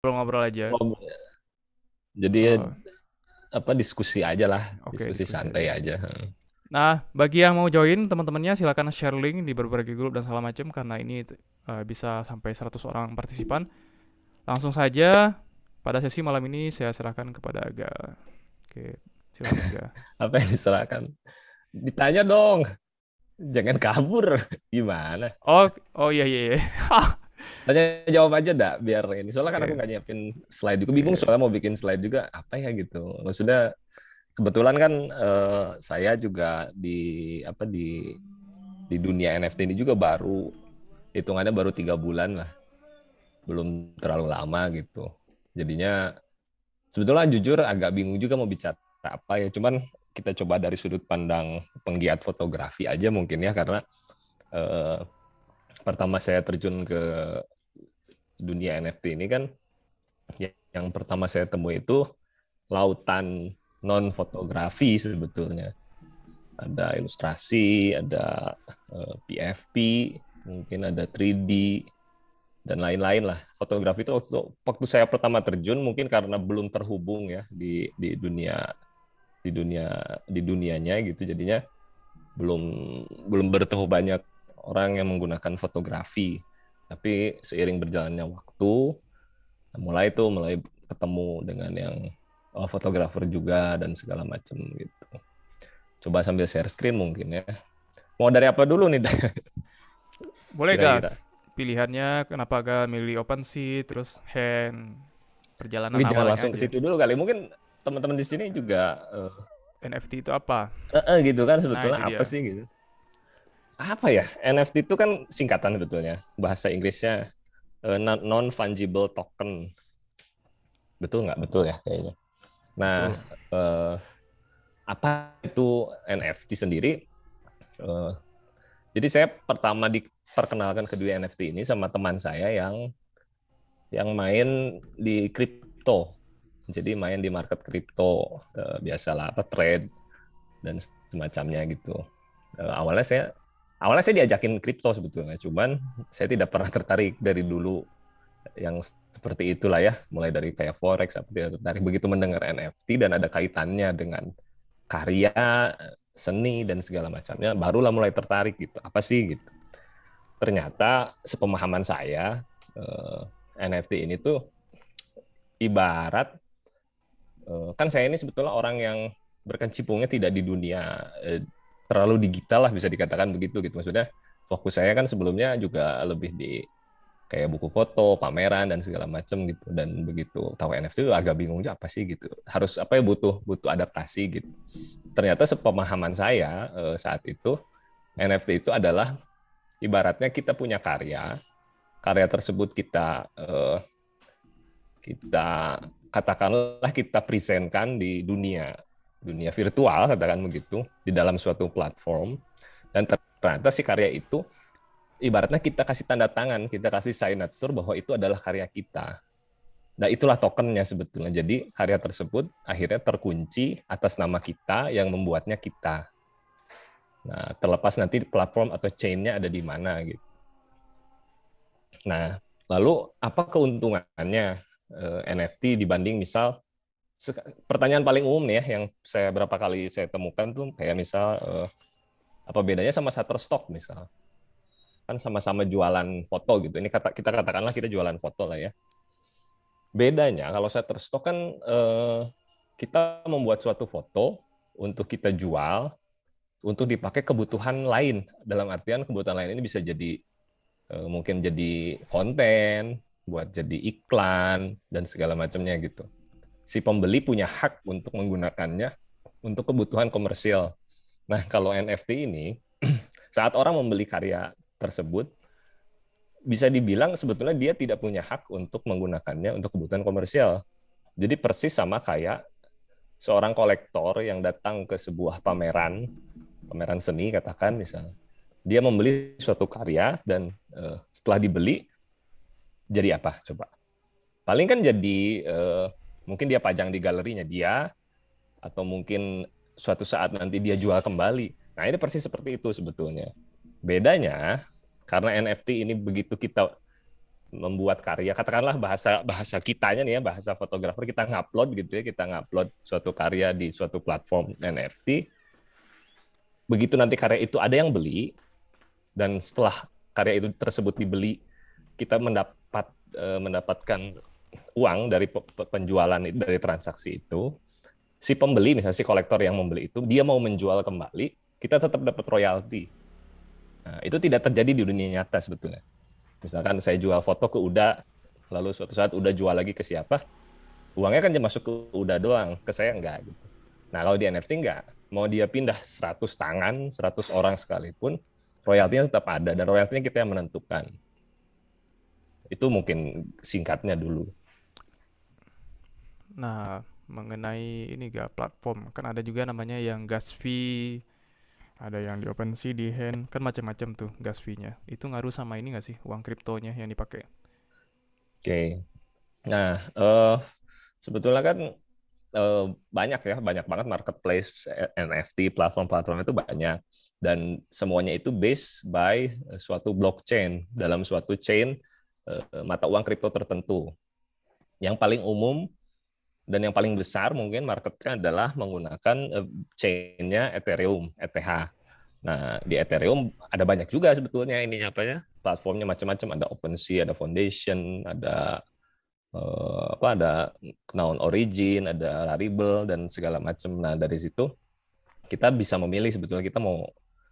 ngobrol-ngobrol aja. jadi oh. apa diskusi aja lah, okay, diskusi, diskusi santai aja. aja. Nah, bagi yang mau join teman-temannya silakan share link di berbagai grup dan segala macam karena ini uh, bisa sampai 100 orang partisipan. Langsung saja pada sesi malam ini saya serahkan kepada Aga. Oke, silakan Aga. apa yang diserahkan? Ditanya dong. Jangan kabur. Gimana? Oh, oh iya iya. iya. Tanya jawab aja dah biar ini. Soalnya kan yeah. aku nggak nyiapin slide juga. Bingung iya. soalnya mau bikin slide juga apa ya gitu. Sudah kebetulan kan uh, saya juga di apa di di dunia NFT ini juga baru hitungannya baru tiga bulan lah. Belum terlalu lama gitu. Jadinya sebetulnya jujur agak bingung juga mau bicara apa ya. Cuman kita coba dari sudut pandang penggiat fotografi aja mungkin ya karena uh, pertama saya terjun ke dunia NFT ini kan ya, yang pertama saya temui itu lautan non fotografi sebetulnya ada ilustrasi ada PFP eh, mungkin ada 3D dan lain-lain lah fotografi itu waktu, waktu saya pertama terjun mungkin karena belum terhubung ya di di dunia di dunia di dunianya gitu jadinya belum belum bertemu banyak orang yang menggunakan fotografi. Tapi seiring berjalannya waktu, mulai itu mulai ketemu dengan yang oh, fotografer juga dan segala macam gitu. Coba sambil share screen mungkin ya. Mau dari apa dulu nih? Boleh kira gak? Pilihannya kenapa gak milih open OpenSea terus hand perjalanan Ini jangan langsung aja. ke situ dulu kali. Mungkin teman-teman di sini juga uh, eh, NFT itu apa? Uh, uh, gitu kan nah, sebetulnya nah, apa dia. sih gitu apa ya NFT itu kan singkatan betulnya bahasa Inggrisnya uh, non fungible token betul nggak betul ya kayaknya nah uh. apa itu NFT sendiri uh, jadi saya pertama diperkenalkan kedua NFT ini sama teman saya yang yang main di kripto jadi main di market kripto uh, biasalah apa trade dan semacamnya gitu uh, awalnya saya awalnya saya diajakin kripto sebetulnya, cuman saya tidak pernah tertarik dari dulu yang seperti itulah ya, mulai dari kayak forex, dari begitu mendengar NFT dan ada kaitannya dengan karya, seni dan segala macamnya, barulah mulai tertarik gitu. Apa sih gitu? Ternyata sepemahaman saya eh, NFT ini tuh ibarat eh, kan saya ini sebetulnya orang yang berkecimpungnya tidak di dunia eh, terlalu digital lah bisa dikatakan begitu gitu maksudnya fokus saya kan sebelumnya juga lebih di kayak buku foto, pameran dan segala macam gitu. Dan begitu tahu NFT agak bingung juga apa sih gitu. Harus apa ya butuh butuh adaptasi gitu. Ternyata sepemahaman saya eh, saat itu NFT itu adalah ibaratnya kita punya karya, karya tersebut kita eh, kita katakanlah kita presentkan di dunia dunia virtual katakan begitu di dalam suatu platform dan ternyata si karya itu ibaratnya kita kasih tanda tangan kita kasih signature bahwa itu adalah karya kita nah itulah tokennya sebetulnya jadi karya tersebut akhirnya terkunci atas nama kita yang membuatnya kita nah terlepas nanti platform atau chainnya ada di mana gitu nah lalu apa keuntungannya eh, NFT dibanding misal pertanyaan paling umum nih ya yang saya berapa kali saya temukan tuh kayak misal uh, apa bedanya sama Shutterstock misal kan sama-sama jualan foto gitu ini kata kita katakanlah kita jualan foto lah ya bedanya kalau Shutterstock kan uh, kita membuat suatu foto untuk kita jual untuk dipakai kebutuhan lain dalam artian kebutuhan lain ini bisa jadi uh, mungkin jadi konten buat jadi iklan dan segala macamnya gitu si pembeli punya hak untuk menggunakannya untuk kebutuhan komersial. Nah, kalau NFT ini saat orang membeli karya tersebut bisa dibilang sebetulnya dia tidak punya hak untuk menggunakannya untuk kebutuhan komersial. Jadi persis sama kayak seorang kolektor yang datang ke sebuah pameran, pameran seni katakan misalnya. Dia membeli suatu karya dan eh, setelah dibeli jadi apa coba? Paling kan jadi uh, Mungkin dia pajang di galerinya dia, atau mungkin suatu saat nanti dia jual kembali. Nah ini persis seperti itu sebetulnya. Bedanya karena NFT ini begitu kita membuat karya, katakanlah bahasa bahasa kitanya nih ya bahasa fotografer kita ngupload gitu ya kita ngupload suatu karya di suatu platform NFT. Begitu nanti karya itu ada yang beli dan setelah karya itu tersebut dibeli kita mendapat eh, mendapatkan uang dari penjualan dari transaksi itu, si pembeli misalnya si kolektor yang membeli itu dia mau menjual kembali, kita tetap dapat royalti. Nah, itu tidak terjadi di dunia nyata sebetulnya. Misalkan saya jual foto ke Uda, lalu suatu saat Uda jual lagi ke siapa, uangnya kan cuma masuk ke Uda doang, ke saya enggak gitu. Nah, kalau di NFT enggak, mau dia pindah 100 tangan, 100 orang sekalipun, royaltinya tetap ada dan royaltinya kita yang menentukan. Itu mungkin singkatnya dulu. Nah, mengenai ini ga platform, kan ada juga namanya yang gas fee, ada yang di OpenSea, di Hand, kan macam-macam tuh gas fee-nya. Itu ngaruh sama ini nggak sih uang kriptonya yang dipakai? Oke. Okay. Nah, uh, sebetulnya kan uh, banyak ya, banyak banget marketplace eh, NFT, platform-platform itu banyak dan semuanya itu based by suatu blockchain dalam suatu chain uh, mata uang kripto tertentu. Yang paling umum dan yang paling besar mungkin marketnya adalah menggunakan eh, chainnya Ethereum ETH. Nah di Ethereum ada banyak juga sebetulnya ini apa ya platformnya macam-macam ada OpenSea, ada Foundation, ada eh, apa ada Known Origin, ada Rarible dan segala macam. Nah dari situ kita bisa memilih sebetulnya kita mau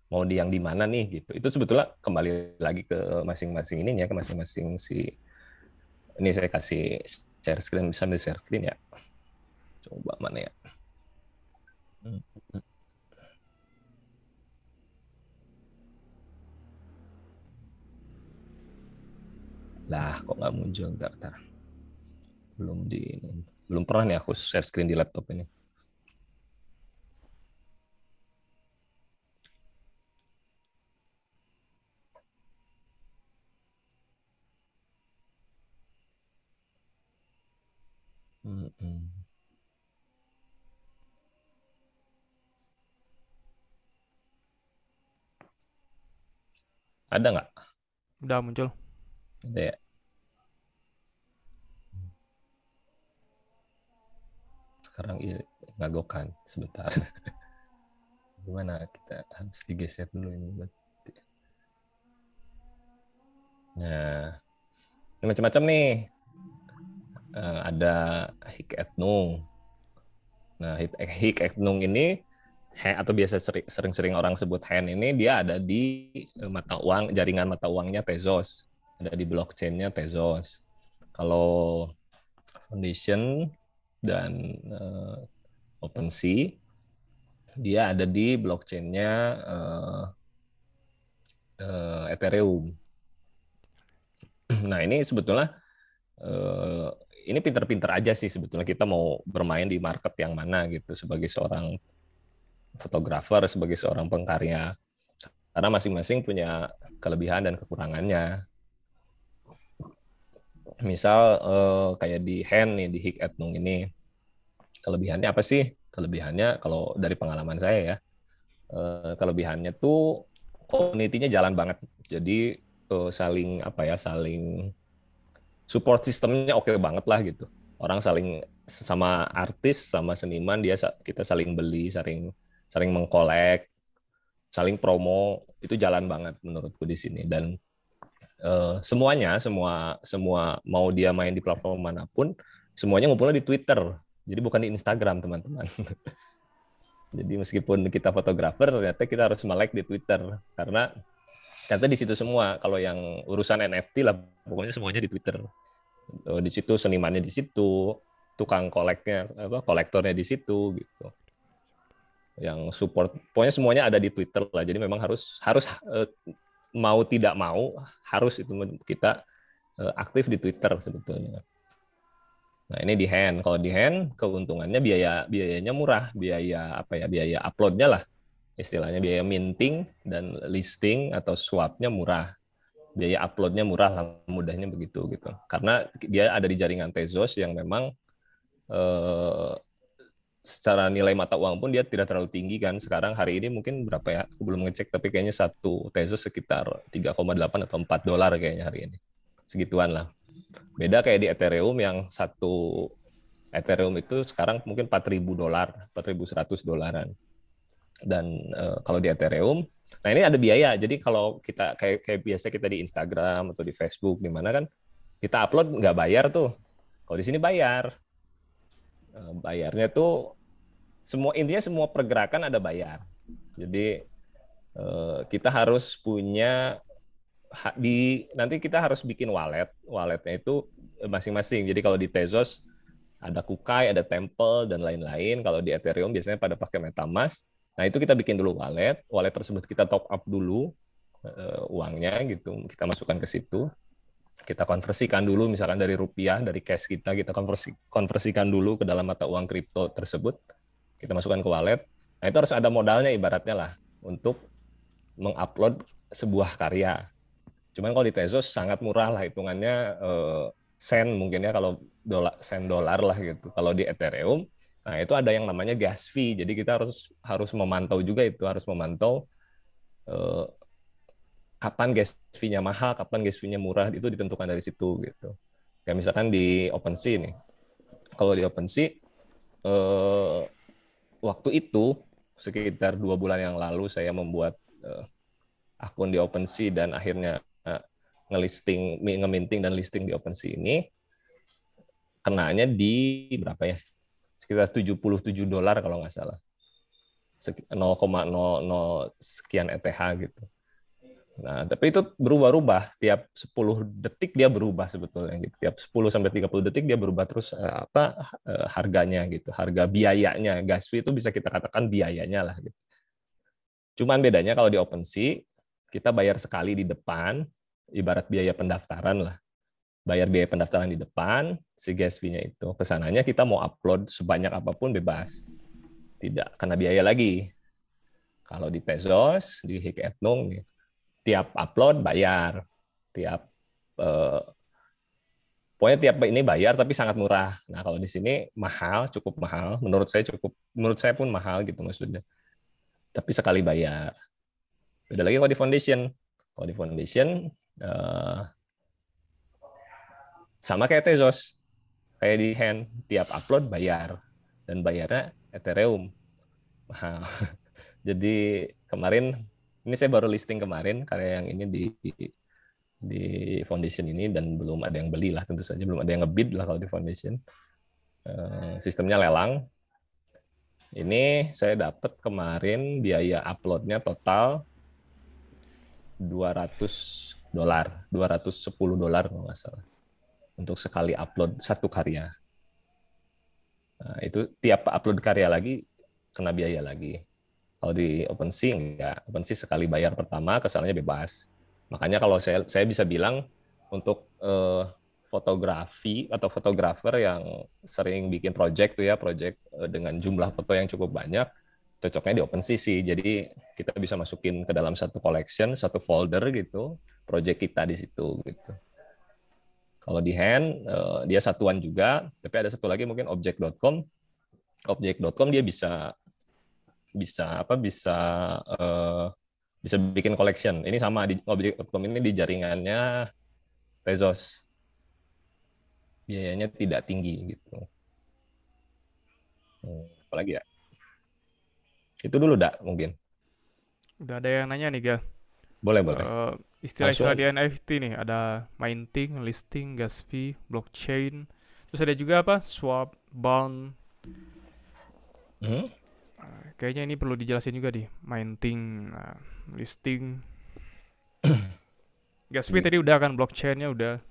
mau di yang di mana nih gitu. Itu sebetulnya kembali lagi ke masing-masing ininya ke masing-masing si ini saya kasih share screen di share screen ya coba mana ya lah kok nggak muncul ntar, ntar belum di belum pernah nih aku share screen di laptop ini Ada nggak? Udah muncul. Ada ya. Sekarang iya, ngagokan sebentar. Gimana kita harus digeser dulu ini berarti. Nah, ini macam-macam nih. Uh, ada hik etnung. Nah, hik eh, etnung ini hand atau biasa sering-sering orang sebut hand ini dia ada di eh, mata uang jaringan mata uangnya Tezos ada di blockchainnya Tezos kalau foundation dan uh, eh, OpenSea dia ada di blockchainnya uh, uh, Ethereum nah ini sebetulnya uh, ini pinter-pinter aja sih sebetulnya kita mau bermain di market yang mana gitu sebagai seorang fotografer sebagai seorang pengkarya karena masing-masing punya kelebihan dan kekurangannya misal eh, kayak di hand nih di Hik Etnung ini kelebihannya apa sih kelebihannya kalau dari pengalaman saya ya eh, kelebihannya tuh komunitinya jalan banget jadi eh, saling apa ya saling support sistemnya oke okay banget lah gitu orang saling sama artis sama seniman dia kita saling beli saling saling mengkolek, saling promo itu jalan banget menurutku di sini dan uh, semuanya semua semua mau dia main di platform manapun semuanya ngumpulnya di Twitter. Jadi bukan di Instagram, teman-teman. Jadi meskipun kita fotografer, ternyata kita harus melek di Twitter karena ternyata di situ semua. Kalau yang urusan NFT lah, pokoknya semuanya di Twitter. Oh, di situ senimannya di situ, tukang koleknya apa kolektornya di situ gitu yang support pokoknya semuanya ada di Twitter lah jadi memang harus harus eh, mau tidak mau harus itu kita eh, aktif di Twitter sebetulnya nah ini di hand kalau di hand keuntungannya biaya biayanya murah biaya apa ya biaya uploadnya lah istilahnya biaya minting dan listing atau swapnya murah biaya uploadnya murah lah mudahnya begitu gitu karena dia ada di jaringan Tezos yang memang eh, secara nilai mata uang pun dia tidak terlalu tinggi kan. Sekarang hari ini mungkin berapa ya? Aku belum ngecek tapi kayaknya satu Tezos sekitar 3,8 atau 4 dolar kayaknya hari ini. Segituan lah. Beda kayak di Ethereum yang satu Ethereum itu sekarang mungkin 4.000 dolar, 4.100 dolaran. Dan e, kalau di Ethereum, nah ini ada biaya. Jadi kalau kita kayak kayak biasa kita di Instagram atau di Facebook di mana kan kita upload nggak bayar tuh. Kalau di sini bayar. Eh, bayarnya tuh semua intinya semua pergerakan ada bayar. Jadi eh, kita harus punya di nanti kita harus bikin wallet. Walletnya itu masing-masing. Jadi kalau di Tezos ada Kukai, ada Temple dan lain-lain. Kalau di Ethereum biasanya pada pakai MetaMask. Nah, itu kita bikin dulu wallet. Wallet tersebut kita top up dulu eh, uangnya gitu. Kita masukkan ke situ. Kita konversikan dulu misalkan dari rupiah, dari cash kita kita konversi konversikan dulu ke dalam mata uang kripto tersebut kita masukkan ke wallet. Nah itu harus ada modalnya ibaratnya lah untuk mengupload sebuah karya. Cuman kalau di Tezos sangat murah lah hitungannya eh, sen mungkin ya kalau dolar sen dolar lah gitu. Kalau di Ethereum, nah itu ada yang namanya gas fee. Jadi kita harus harus memantau juga itu harus memantau eh, kapan gas fee-nya mahal, kapan gas fee-nya murah itu ditentukan dari situ gitu. Kayak misalkan di OpenSea nih. Kalau di OpenSea eh, waktu itu sekitar dua bulan yang lalu saya membuat uh, akun di OpenSea dan akhirnya uh, ngelisting, ngeminting dan listing di OpenSea ini kenanya di berapa ya? Sekitar 77 dolar kalau nggak salah. 0,00 sekian ETH gitu. Nah, tapi itu berubah-ubah tiap 10 detik dia berubah sebetulnya gitu. Tiap 10 sampai 30 detik dia berubah terus eh, apa eh, harganya gitu. Harga biayanya gas fee itu bisa kita katakan biayanya lah gitu. Cuman bedanya kalau di OpenSea kita bayar sekali di depan ibarat biaya pendaftaran lah. Bayar biaya pendaftaran di depan si gas fee-nya itu. Kesananya kita mau upload sebanyak apapun bebas. Tidak kena biaya lagi. Kalau di Tezos, di Hiketnung gitu tiap upload bayar, tiap eh, pokoknya tiap ini bayar tapi sangat murah. Nah kalau di sini mahal, cukup mahal. Menurut saya cukup, menurut saya pun mahal gitu maksudnya. Tapi sekali bayar. Beda lagi kalau di foundation. Kalau di foundation eh, sama kayak Tezos, kayak di hand tiap upload bayar dan bayarnya Ethereum mahal. Jadi kemarin ini saya baru listing kemarin karya yang ini di di foundation ini dan belum ada yang beli lah tentu saja belum ada yang ngebid lah kalau di foundation eh, sistemnya lelang ini saya dapat kemarin biaya uploadnya total 200 dolar 210 dolar nggak salah untuk sekali upload satu karya nah, itu tiap upload karya lagi kena biaya lagi kalau di OpenSea enggak, OpenSea sekali bayar pertama kesalahannya bebas. Makanya kalau saya saya bisa bilang untuk eh, fotografi atau fotografer yang sering bikin project tuh ya, project eh, dengan jumlah foto yang cukup banyak, cocoknya di OpenSea sih. Jadi kita bisa masukin ke dalam satu collection, satu folder gitu, project kita di situ gitu. Kalau di hand eh, dia satuan juga, tapi ada satu lagi mungkin objek.com. Objek.com dia bisa bisa apa bisa uh, bisa bikin collection. Ini sama di objek.com oh, ini di jaringannya Tezos. Biayanya tidak tinggi gitu. Hmm, apalagi ya? Itu dulu dak mungkin. Udah ada yang nanya nih, Gal. Boleh, boleh. Uh, eh, istilah-istilah di NFT nih, ada minting, listing, gas fee, blockchain. Terus ada juga apa? Swap, bond. Hmm? kayaknya ini perlu dijelasin juga di mining nah, listing. Gaspi iya. tadi udah kan blockchainnya udah.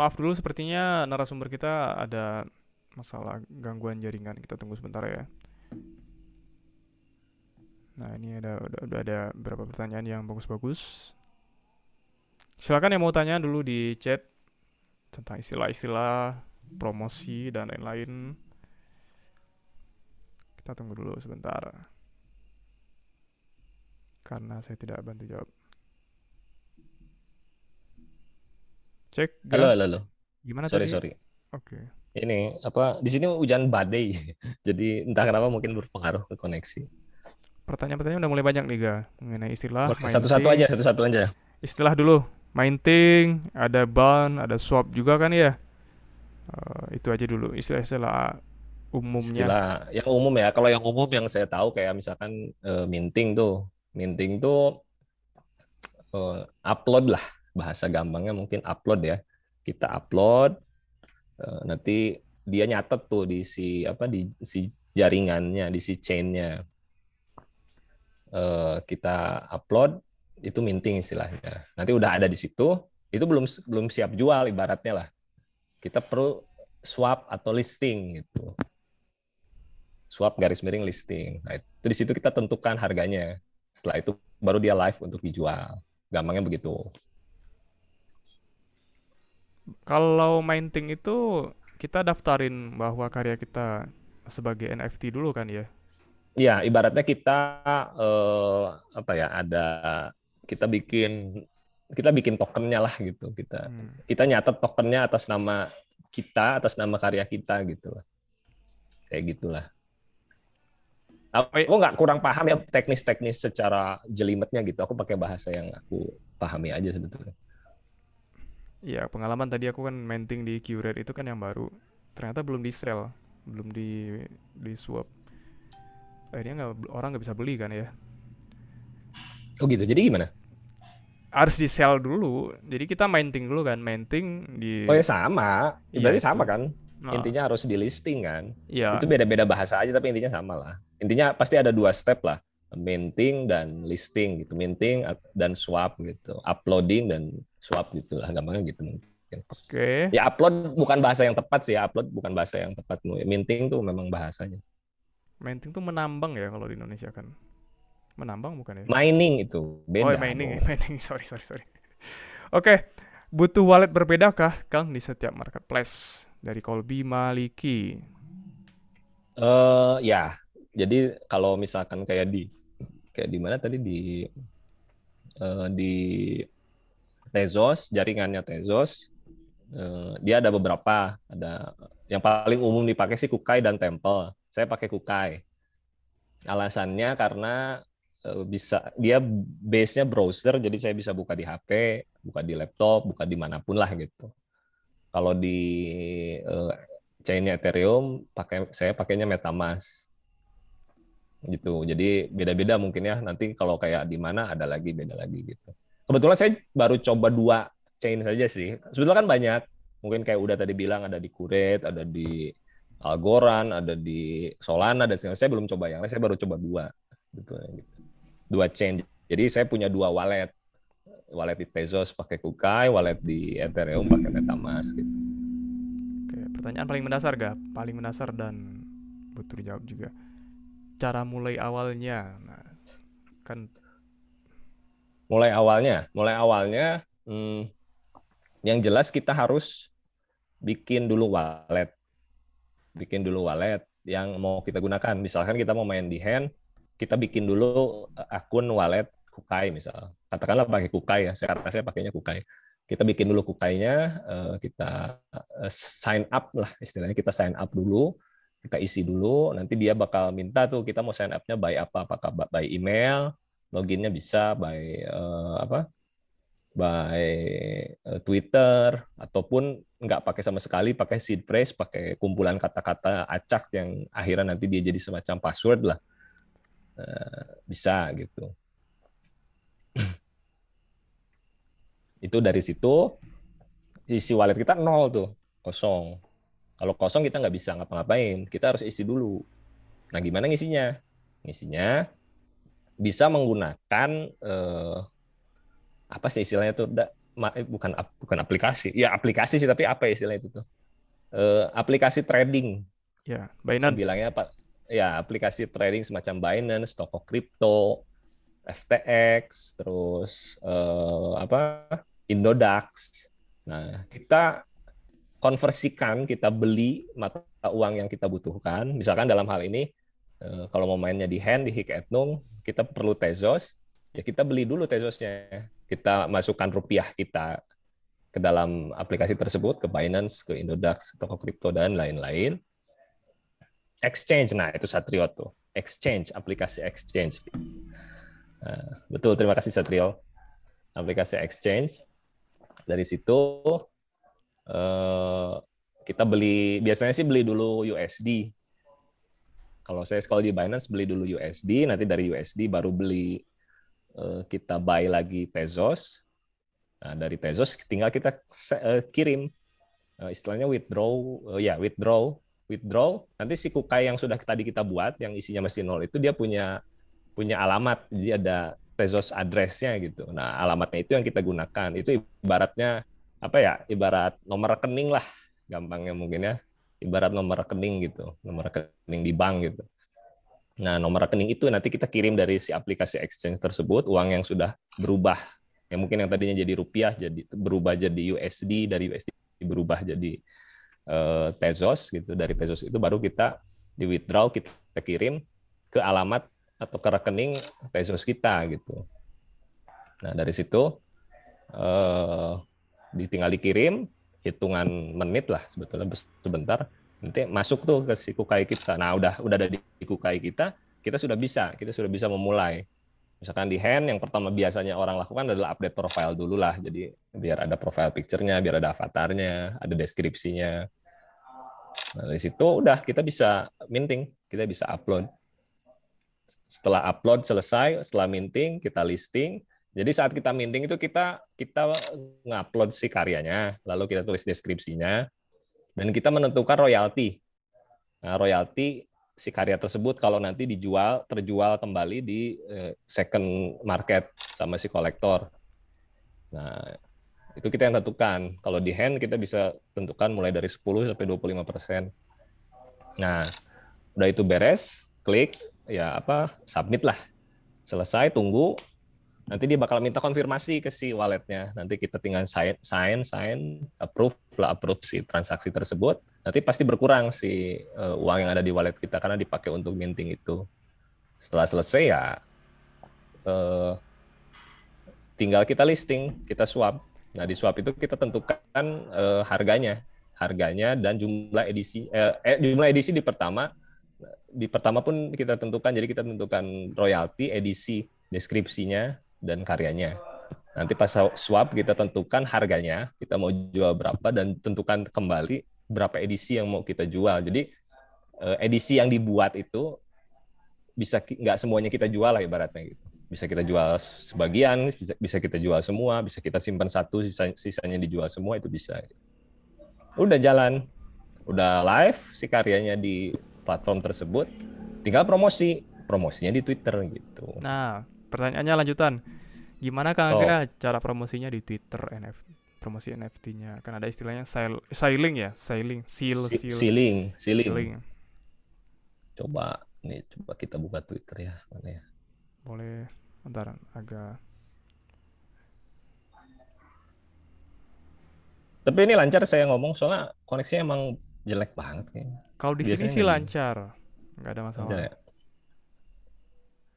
maaf dulu sepertinya narasumber kita ada masalah gangguan jaringan. Kita tunggu sebentar ya. Nah, ini ada udah, udah ada beberapa pertanyaan yang bagus-bagus. Silakan yang mau tanya dulu di chat tentang istilah-istilah promosi dan lain-lain. Kita tunggu dulu sebentar. Karena saya tidak bantu jawab. cek. Gak? Halo, halo, halo. Gimana sorry, tadi? Sorry, Oke. Okay. Ini apa di sini hujan badai. Jadi entah kenapa mungkin berpengaruh ke koneksi. Pertanyaan-pertanyaan udah mulai banyak nih, Ga. Mengenai istilah satu-satu aja, satu-satu aja. Istilah dulu. Minting, ada ban, ada swap juga kan ya? Uh, itu aja dulu istilah-istilah umumnya. Istilah yang umum ya. Kalau yang umum yang saya tahu kayak misalkan uh, minting tuh. Minting tuh uh, upload lah bahasa gampangnya mungkin upload ya kita upload eh, nanti dia nyatet tuh di si apa di si jaringannya di si chainnya eh, kita upload itu minting istilahnya nanti udah ada di situ itu belum belum siap jual ibaratnya lah kita perlu swap atau listing gitu swap garis miring listing nah, itu di situ kita tentukan harganya setelah itu baru dia live untuk dijual gampangnya begitu kalau main itu kita daftarin bahwa karya kita sebagai NFT dulu kan ya? Iya, ibaratnya kita eh, apa ya ada kita bikin kita bikin tokennya lah gitu kita hmm. kita nyatet tokennya atas nama kita atas nama karya kita gitu lah kayak gitulah aku nggak kurang paham ya teknis-teknis secara jelimetnya gitu aku pakai bahasa yang aku pahami aja sebetulnya ya pengalaman tadi aku kan minting di Qred itu kan yang baru ternyata belum di sell belum di di swap akhirnya nggak orang nggak bisa beli kan ya oh gitu jadi gimana harus di sell dulu jadi kita minting dulu kan minting di oh ya sama ya, iya, berarti itu. sama kan nah. intinya harus di listing kan ya. itu beda-beda bahasa aja tapi intinya sama lah intinya pasti ada dua step lah minting dan listing gitu, minting dan swap gitu, uploading dan swap gitu lah gampangnya gitu mungkin. Oke. Okay. Ya upload bukan bahasa yang tepat sih, upload bukan bahasa yang tepat. Minting tuh memang bahasanya. Minting tuh menambang ya kalau di Indonesia kan. Menambang bukan ya? Mining itu. Beda. Oh, ya, mining, oh. mining. Sorry, sorry, sorry. Oke. Okay. Butuh wallet berbeda kah Kang di setiap marketplace dari Kolbi Maliki? Eh uh, ya. Jadi kalau misalkan kayak di kayak di mana tadi di uh, di Tezos jaringannya Tezos uh, dia ada beberapa ada yang paling umum dipakai sih Kukai dan Temple saya pakai Kukai alasannya karena uh, bisa dia base-nya browser jadi saya bisa buka di HP buka di laptop buka di manapun lah gitu kalau di uh, chainnya Ethereum pakai saya pakainya MetaMask gitu. Jadi beda-beda mungkin ya nanti kalau kayak di mana ada lagi beda lagi gitu. Kebetulan saya baru coba dua chain saja sih. Sebetulnya kan banyak. Mungkin kayak udah tadi bilang ada di Kuret, ada di Algoran ada di Solana dan sebagainya. Saya belum coba yang lain, saya baru coba dua gitu. gitu. Dua chain. Jadi saya punya dua wallet. Wallet di Tezos pakai Kukai, wallet di Ethereum pakai MetaMask gitu. Oke, pertanyaan paling mendasar gak? Paling mendasar dan butuh dijawab juga cara mulai awalnya? Nah, kan mulai awalnya, mulai awalnya hmm, yang jelas kita harus bikin dulu wallet. Bikin dulu wallet yang mau kita gunakan. Misalkan kita mau main di hand, kita bikin dulu eh, akun wallet Kukai misal. Katakanlah pakai Kukai ya, saya saya pakainya Kukai. Kita bikin dulu Kukainya, eh, kita eh, sign up lah istilahnya, kita sign up dulu kita isi dulu nanti dia bakal minta tuh kita mau sign up-nya by apa apakah by email loginnya bisa by uh, apa by uh, Twitter ataupun nggak pakai sama sekali pakai seed phrase pakai kumpulan kata-kata acak yang akhirnya nanti dia jadi semacam password lah uh, bisa gitu itu dari situ isi wallet kita nol tuh kosong kalau kosong kita nggak bisa ngapa-ngapain, kita harus isi dulu. Nah, gimana ngisinya? Ngisinya bisa menggunakan eh, apa sih istilahnya itu? Eh, bukan bukan aplikasi, ya aplikasi sih tapi apa ya istilahnya itu tuh? Eh, aplikasi trading. Ya, Binance. bilangnya apa? Ya, aplikasi trading semacam Binance, toko kripto, FTX, terus eh, apa? Indodax. Nah, kita konversikan kita beli mata uang yang kita butuhkan. Misalkan dalam hal ini eh, kalau mau mainnya di hand di hiketnung, kita perlu tezos ya kita beli dulu tezosnya kita masukkan rupiah kita ke dalam aplikasi tersebut ke Binance ke Indodax atau ke kripto dan lain-lain exchange nah itu Satrio tuh exchange aplikasi exchange eh, betul terima kasih Satrio aplikasi exchange dari situ Eh, kita beli biasanya sih beli dulu USD. Kalau saya kalau di Binance beli dulu USD, nanti dari USD baru beli eh, kita buy lagi Tezos. Nah, dari Tezos tinggal kita eh, kirim istilahnya withdraw ya withdraw withdraw nanti si kukai yang sudah tadi kita buat yang isinya masih nol itu dia punya punya alamat jadi ada Tezos address-nya gitu nah alamatnya itu yang kita gunakan itu ibaratnya apa ya ibarat nomor rekening lah gampangnya mungkin ya ibarat nomor rekening gitu nomor rekening di bank gitu nah nomor rekening itu nanti kita kirim dari si aplikasi exchange tersebut uang yang sudah berubah yang mungkin yang tadinya jadi rupiah jadi berubah jadi USD dari USD berubah jadi uh, Tezos gitu dari Tezos itu baru kita di withdraw kita, kirim ke alamat atau ke rekening Tezos kita gitu nah dari situ uh, ditinggal dikirim hitungan menit lah sebetulnya sebentar nanti masuk tuh ke si kukai kita. Nah, udah udah ada di kukai kita, kita sudah bisa, kita sudah bisa memulai. Misalkan di hand yang pertama biasanya orang lakukan adalah update profile dulu lah. Jadi biar ada profile picture-nya, biar ada avatarnya, ada deskripsinya. Nah, dari situ udah kita bisa minting, kita bisa upload. Setelah upload selesai, setelah minting kita listing, jadi saat kita minting itu kita kita ngupload si karyanya, lalu kita tulis deskripsinya, dan kita menentukan royalti. Nah, royalti si karya tersebut kalau nanti dijual terjual kembali di eh, second market sama si kolektor. Nah, itu kita yang tentukan. Kalau di hand kita bisa tentukan mulai dari 10 sampai 25 persen. Nah, udah itu beres, klik ya apa submit lah. Selesai, tunggu nanti dia bakal minta konfirmasi ke si walletnya nanti kita tinggal sign sign sign approve lah approve si transaksi tersebut nanti pasti berkurang si uh, uang yang ada di wallet kita karena dipakai untuk minting itu setelah selesai ya uh, tinggal kita listing kita swap nah di swap itu kita tentukan uh, harganya harganya dan jumlah edisi eh, eh jumlah edisi di pertama di pertama pun kita tentukan jadi kita tentukan royalti edisi deskripsinya dan karyanya. Nanti pas swap kita tentukan harganya, kita mau jual berapa dan tentukan kembali berapa edisi yang mau kita jual. Jadi eh, edisi yang dibuat itu bisa nggak semuanya kita jual lah ibaratnya gitu. Bisa kita jual sebagian, bisa, kita jual semua, bisa kita simpan satu, sisanya, sisanya dijual semua itu bisa. Udah jalan, udah live si karyanya di platform tersebut, tinggal promosi, promosinya di Twitter gitu. Nah, pertanyaannya lanjutan gimana kang oh. cara promosinya di Twitter NFT promosi NFT-nya kan ada istilahnya sail, sailing ya sailing seal seal sailing sailing coba nih coba kita buka Twitter ya mana ya boleh ntar agak tapi ini lancar saya ngomong soalnya koneksinya emang jelek banget kayaknya kalau di Biasanya sini sih lancar nggak ada masalah lancar ya?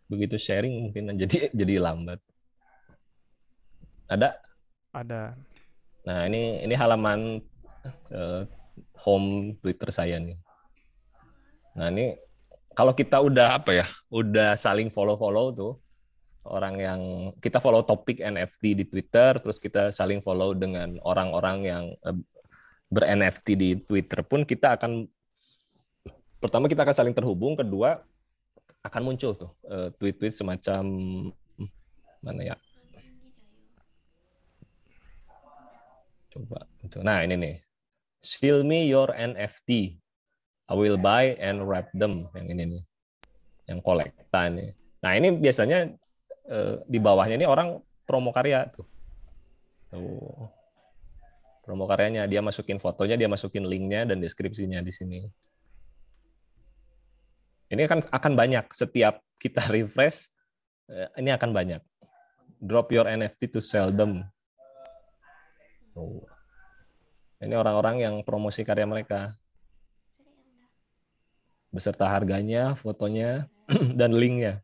begitu sharing mungkin jadi jadi lambat. Ada? Ada. Nah, ini ini halaman uh, home Twitter saya nih. Nah, ini kalau kita udah apa ya? Udah saling follow-follow tuh orang yang kita follow topik NFT di Twitter, terus kita saling follow dengan orang-orang yang uh, eh, ber NFT di Twitter pun kita akan pertama kita akan saling terhubung, kedua akan muncul tuh eh, tweet-tweet semacam mana ya? Coba. Nah, ini nih. sell me your NFT. I will buy and wrap them. Yang ini nih. Yang kolekta nih. Nah, ini biasanya eh, di bawahnya ini orang promo karya tuh. Tuh. Promo karyanya dia masukin fotonya, dia masukin linknya dan deskripsinya di sini. Ini akan akan banyak setiap kita refresh eh, ini akan banyak. Drop your NFT to sell them. Oh. Ini orang-orang yang promosi karya mereka. Beserta harganya, fotonya, dan linknya.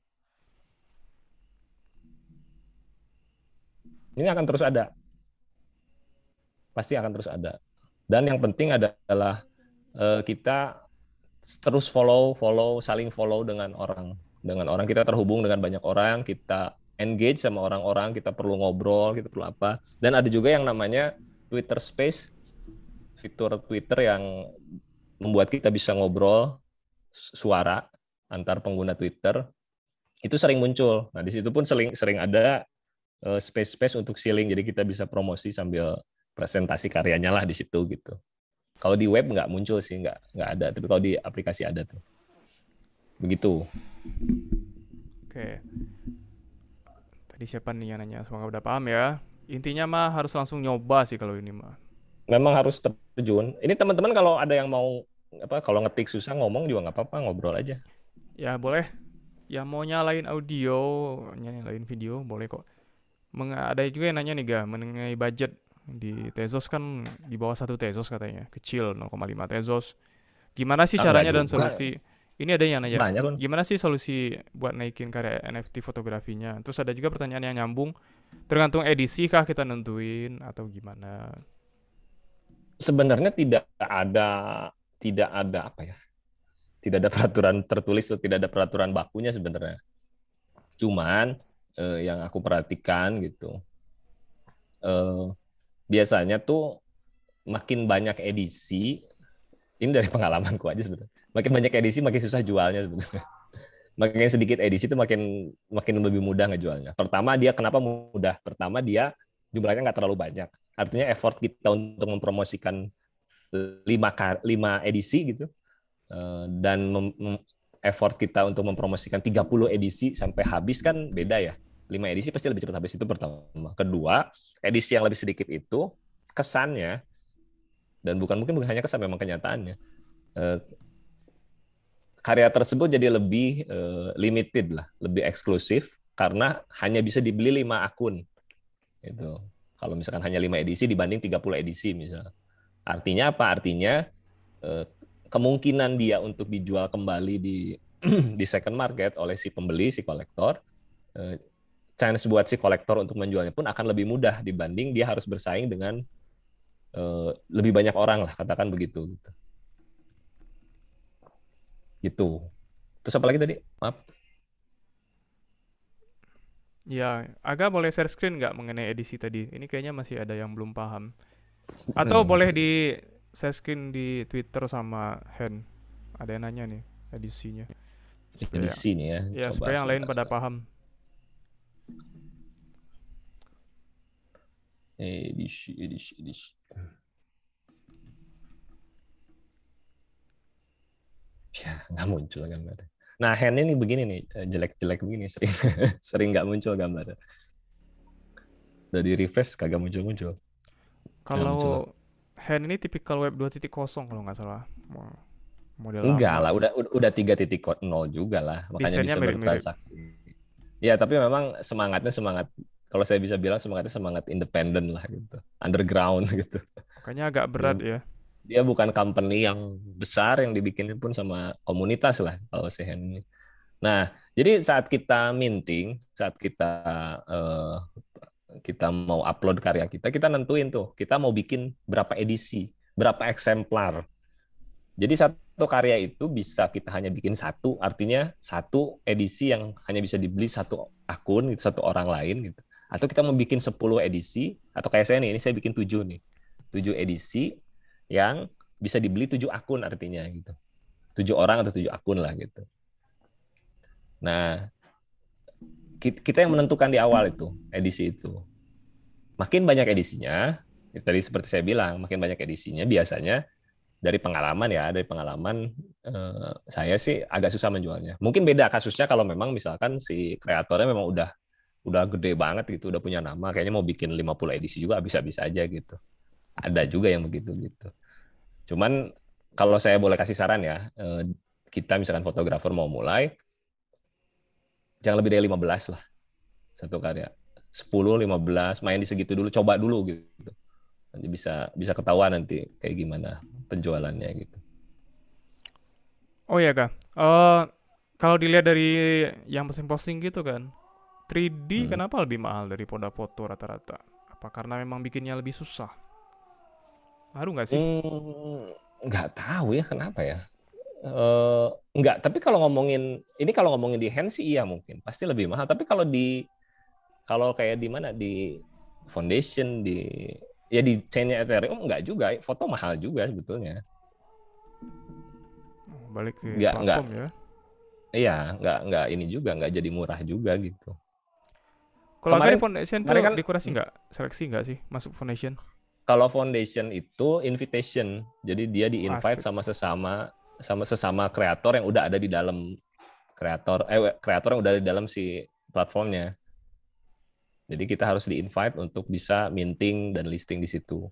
Ini akan terus ada. Pasti akan terus ada. Dan yang penting adalah eh, kita terus follow follow saling follow dengan orang dengan orang kita terhubung dengan banyak orang kita engage sama orang-orang kita perlu ngobrol kita perlu apa dan ada juga yang namanya Twitter Space fitur Twitter yang membuat kita bisa ngobrol suara antar pengguna Twitter itu sering muncul. Nah, di situ pun sering sering ada eh, space-space untuk ceiling jadi kita bisa promosi sambil presentasi karyanya lah di situ gitu. Kalau di web nggak muncul sih, nggak nggak ada. Tapi kalau di aplikasi ada tuh. Begitu. Oke. Tadi siapa nih yang nanya? Semoga udah paham ya. Intinya mah harus langsung nyoba sih kalau ini mah. Memang harus terjun. Ini teman-teman kalau ada yang mau apa kalau ngetik susah ngomong juga nggak apa-apa ngobrol aja. Ya boleh. Ya mau nyalain audio, nyalain video boleh kok. Meng ada juga yang nanya nih ga mengenai budget di Tezos kan di bawah satu Tezos katanya, kecil 0,5 Tezos. Gimana sih caranya dan solusi? Ini ada yang nanya. Banyak. Gimana sih solusi buat naikin karya NFT fotografinya? Terus ada juga pertanyaan yang nyambung. Tergantung edisi kah kita nentuin atau gimana? Sebenarnya tidak ada tidak ada apa ya? Tidak ada peraturan tertulis atau tidak ada peraturan bakunya sebenarnya. Cuman eh, yang aku perhatikan gitu eh, biasanya tuh makin banyak edisi ini dari pengalamanku aja sebetulnya makin banyak edisi makin susah jualnya sebetulnya makin sedikit edisi itu makin makin lebih mudah ngejualnya. Pertama dia kenapa mudah? Pertama dia jumlahnya nggak terlalu banyak. Artinya effort kita untuk mempromosikan lima lima edisi gitu eh, dan effort kita untuk mempromosikan 30 edisi sampai habis kan beda ya lima edisi pasti lebih cepat habis itu pertama. Kedua, edisi yang lebih sedikit itu kesannya dan bukan mungkin bukan hanya kesan memang kenyataannya. Eh, karya tersebut jadi lebih eh, limited lah, lebih eksklusif karena hanya bisa dibeli lima akun. Itu. Kalau misalkan hanya lima edisi dibanding 30 edisi misalnya. Artinya apa? Artinya eh, kemungkinan dia untuk dijual kembali di di second market oleh si pembeli, si kolektor eh, chance buat si kolektor untuk menjualnya pun akan lebih mudah dibanding dia harus bersaing dengan uh, lebih banyak orang lah katakan begitu gitu. Gitu. Terus apa lagi tadi? Maaf. Ya, agak boleh share screen nggak mengenai edisi tadi? Ini kayaknya masih ada yang belum paham. Atau hmm. boleh di share screen di Twitter sama hand Ada yang nanya nih edisinya. edisinya ya. nih ya. Ya, supaya yang lain pada paham. edici, edici, edici. Ya, nggak muncul gambar. Nah, hand ini begini nih, eh, jelek-jelek begini sering sering nggak muncul gambar Dari refresh kagak muncul-muncul. Kalau muncul. hand ini tipikal web 2.0 kalau nggak salah. Model Enggak lah, udah udah nol juga lah, makanya Desainnya bisa bertransaksi. Ya, tapi memang semangatnya semangat kalau saya bisa bilang semangatnya semangat independen lah gitu, underground gitu. Makanya agak berat iya. ya. Dia bukan company yang besar yang dibikin pun sama komunitas lah kalau saya ini. Nah, jadi saat kita minting, saat kita uh, kita mau upload karya kita, kita nentuin tuh kita mau bikin berapa edisi, berapa eksemplar. Jadi satu karya itu bisa kita hanya bikin satu, artinya satu edisi yang hanya bisa dibeli satu akun, gitu, satu orang lain gitu atau kita mau bikin 10 edisi atau kayak saya nih ini saya bikin 7 nih 7 edisi yang bisa dibeli 7 akun artinya gitu 7 orang atau 7 akun lah gitu nah kita yang menentukan di awal itu edisi itu makin banyak edisinya ya tadi seperti saya bilang makin banyak edisinya biasanya dari pengalaman ya dari pengalaman eh, saya sih agak susah menjualnya mungkin beda kasusnya kalau memang misalkan si kreatornya memang udah udah gede banget gitu, udah punya nama, kayaknya mau bikin 50 edisi juga bisa bisa aja gitu. Ada juga yang begitu gitu. Cuman kalau saya boleh kasih saran ya, eh, kita misalkan fotografer mau mulai, jangan lebih dari 15 lah satu karya. 10, 15, main di segitu dulu, coba dulu gitu. Nanti bisa bisa ketahuan nanti kayak gimana penjualannya gitu. Oh iya kak, uh, kalau dilihat dari yang posting-posting gitu kan, 3D hmm. kenapa lebih mahal dari Poda Foto rata-rata? Apa karena memang bikinnya lebih susah? Baru nggak sih? Hmm, nggak tahu ya kenapa ya. Uh, nggak, tapi kalau ngomongin ini kalau ngomongin di hand sih iya mungkin pasti lebih mahal. Tapi kalau di kalau kayak di mana di foundation di ya di chainnya Ethereum nggak juga, foto mahal juga sebetulnya. Balik ke nggak, platform nggak, ya? Iya, nggak nggak ini juga nggak jadi murah juga gitu. Kalau kemarin foundation kemarin kan, dikurasi enggak? seleksi enggak sih masuk foundation? Kalau foundation itu invitation, jadi dia di-invite sama sesama sama sesama kreator yang udah ada di dalam kreator eh kreator yang udah di dalam si platformnya. Jadi kita harus di-invite untuk bisa minting dan listing di situ.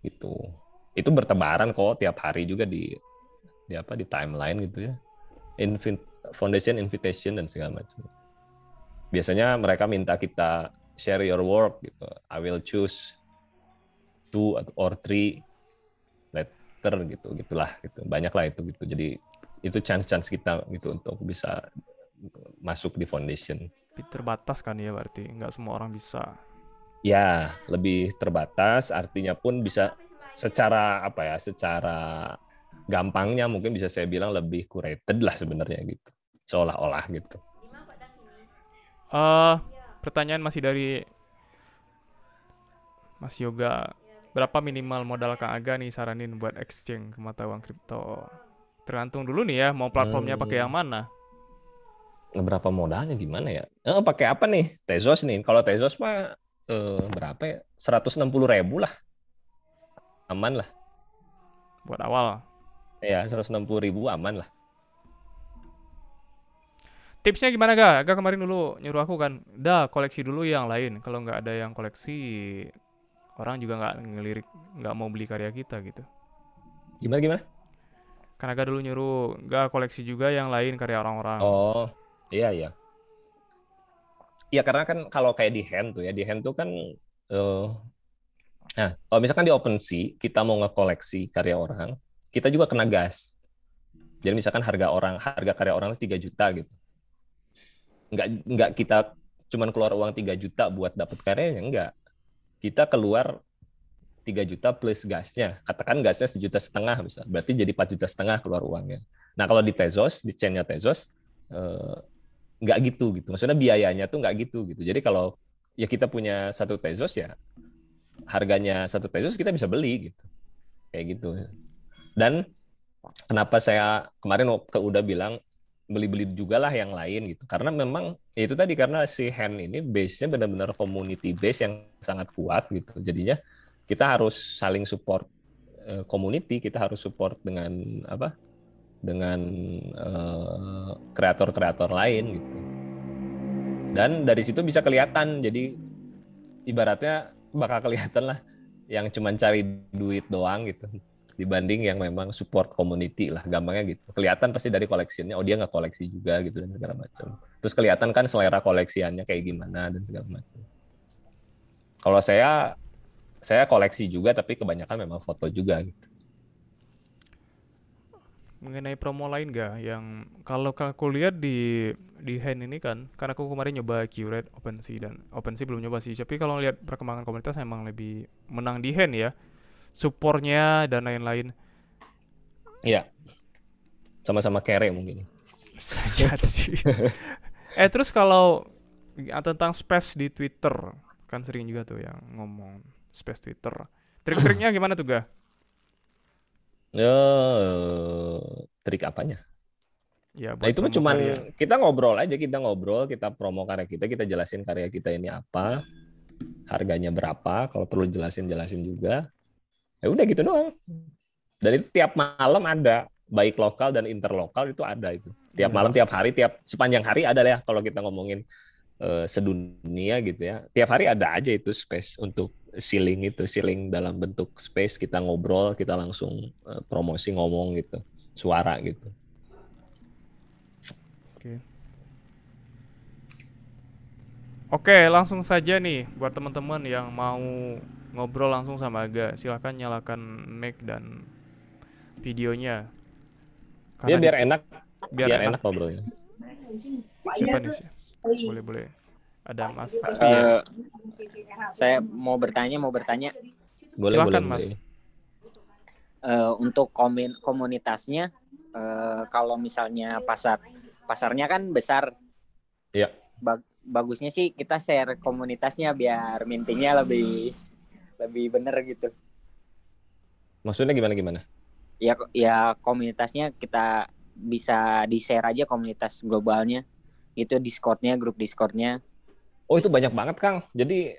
Gitu. Itu bertebaran kok tiap hari juga di di apa di timeline gitu ya. Invite foundation invitation dan segala macam biasanya mereka minta kita share your work gitu. I will choose two or three letter gitu gitulah gitu banyak lah itu gitu jadi itu chance chance kita gitu untuk bisa masuk di foundation terbatas kan ya berarti nggak semua orang bisa ya lebih terbatas artinya pun bisa secara apa ya secara gampangnya mungkin bisa saya bilang lebih curated lah sebenarnya gitu seolah-olah gitu Uh, pertanyaan masih dari Mas Yoga. Berapa minimal modal Kang Aga nih saranin buat exchange ke mata uang kripto? Tergantung dulu nih ya, mau platformnya hmm. pakai yang mana? Berapa modalnya gimana ya? Eh, pakai apa nih? Tezos nih. Kalau Tezos mah eh, berapa ya? 160 ribu lah. Aman lah. Buat awal? Iya, 160 ribu aman lah tipsnya gimana gak? Gak kemarin dulu nyuruh aku kan, dah koleksi dulu yang lain. Kalau nggak ada yang koleksi, orang juga nggak ngelirik, nggak mau beli karya kita gitu. Gimana gimana? Karena gak dulu nyuruh gak koleksi juga yang lain karya orang-orang. Oh, iya iya. Iya karena kan kalau kayak di hand tuh ya, di hand tuh kan uh, nah, kalau misalkan di OpenSea kita mau ngekoleksi karya orang, kita juga kena gas. Jadi misalkan harga orang, harga karya orang itu 3 juta gitu nggak nggak kita cuman keluar uang 3 juta buat dapat karyanya enggak kita keluar 3 juta plus gasnya katakan gasnya sejuta setengah bisa berarti jadi 4 juta setengah keluar uangnya nah kalau di Tezos di chainnya Tezos eh, nggak gitu gitu maksudnya biayanya tuh nggak gitu gitu jadi kalau ya kita punya satu Tezos ya harganya satu Tezos kita bisa beli gitu kayak gitu dan kenapa saya kemarin ke udah bilang beli-beli juga lah yang lain gitu karena memang ya itu tadi karena si hand ini base-nya benar-benar community base yang sangat kuat gitu jadinya kita harus saling support eh, community kita harus support dengan apa dengan eh, kreator-kreator uh, lain gitu dan dari situ bisa kelihatan jadi ibaratnya bakal kelihatan lah yang cuma cari duit doang gitu dibanding yang memang support community lah gampangnya gitu kelihatan pasti dari koleksinya oh dia nggak koleksi juga gitu dan segala macam terus kelihatan kan selera koleksiannya kayak gimana dan segala macam kalau saya saya koleksi juga tapi kebanyakan memang foto juga gitu mengenai promo lain gak yang kalau aku lihat di di hand ini kan karena aku kemarin nyoba curate OpenSea dan OpenSea belum nyoba sih tapi kalau lihat perkembangan komunitas emang lebih menang di hand ya supportnya dan lain-lain. Iya. Sama-sama kere mungkin. eh terus kalau ya, tentang space di Twitter kan sering juga tuh yang ngomong space Twitter. Trik-triknya gimana tuh, Ga? Ya, trik apanya? Ya, nah itu cuma kita ngobrol aja, kita ngobrol, kita promo karya kita, kita jelasin karya kita ini apa, harganya berapa, kalau perlu jelasin jelasin juga ya udah gitu doang dan itu tiap malam ada baik lokal dan interlokal itu ada itu tiap iya. malam tiap hari tiap sepanjang hari ada lah ya kalau kita ngomongin uh, sedunia gitu ya tiap hari ada aja itu space untuk ceiling itu ceiling dalam bentuk space kita ngobrol kita langsung uh, promosi ngomong gitu suara gitu oke oke langsung saja nih buat teman-teman yang mau ngobrol langsung sama Aga. Silahkan nyalakan mic dan videonya. Iya, Karena ya biar enak. Biar, biar enak, ngobrolnya. Siapa iya nih? Oh, iya. Boleh boleh. Ada Mas Uh, ya? Eh, saya mau bertanya, mau bertanya. Boleh Silahkan, boleh. Mas. Boleh. Uh, untuk komin komunitasnya, uh, kalau misalnya pasar pasarnya kan besar. Iya. bagusnya sih kita share komunitasnya biar mintingnya lebih lebih bener gitu maksudnya gimana gimana ya ya komunitasnya kita bisa di share aja komunitas globalnya itu discordnya grup discordnya oh itu banyak banget kang jadi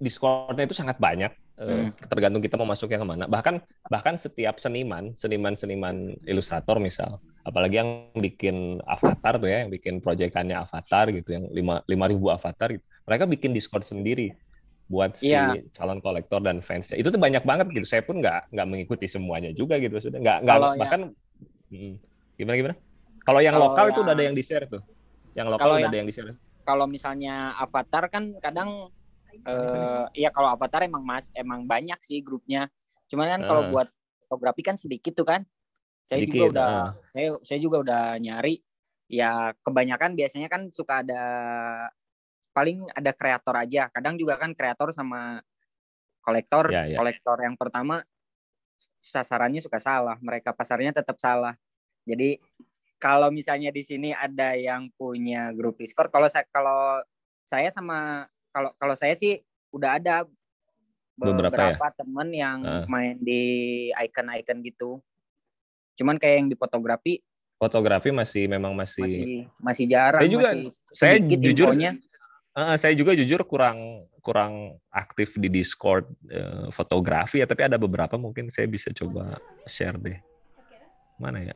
discordnya itu sangat banyak eh, hmm. tergantung kita mau masuknya ke kemana bahkan bahkan setiap seniman seniman seniman ilustrator misal apalagi yang bikin avatar tuh ya yang bikin proyekannya avatar gitu yang lima lima ribu avatar gitu mereka bikin discord sendiri buat si yeah. calon kolektor dan fansnya itu tuh banyak banget gitu saya pun nggak nggak mengikuti semuanya juga gitu sudah nggak nggak bahkan hmm. gimana gimana kalau yang kalau lokal yang, itu udah ada yang di share tuh yang lokal udah yang, ada yang di share kalau misalnya avatar kan kadang uh, ya kalau avatar emang mas emang banyak sih grupnya cuman kan uh. kalau ah. buat fotografi kan sedikit tuh kan saya sedikit, juga udah uh. saya saya juga udah nyari ya kebanyakan biasanya kan suka ada paling ada kreator aja. Kadang juga kan kreator sama kolektor. Yeah, yeah. Kolektor yang pertama sasarannya suka salah, mereka pasarnya tetap salah. Jadi kalau misalnya di sini ada yang punya grup Discord, kalau saya kalau saya sama kalau kalau saya sih udah ada beberapa, ya? temen yang uh. main di icon-icon gitu. Cuman kayak yang di fotografi fotografi masih memang masih masih, masih jarang. Saya juga masih saya jujur infonya. Uh, saya juga jujur kurang kurang aktif di Discord uh, fotografi ya, tapi ada beberapa mungkin saya bisa coba share deh. Mana ya?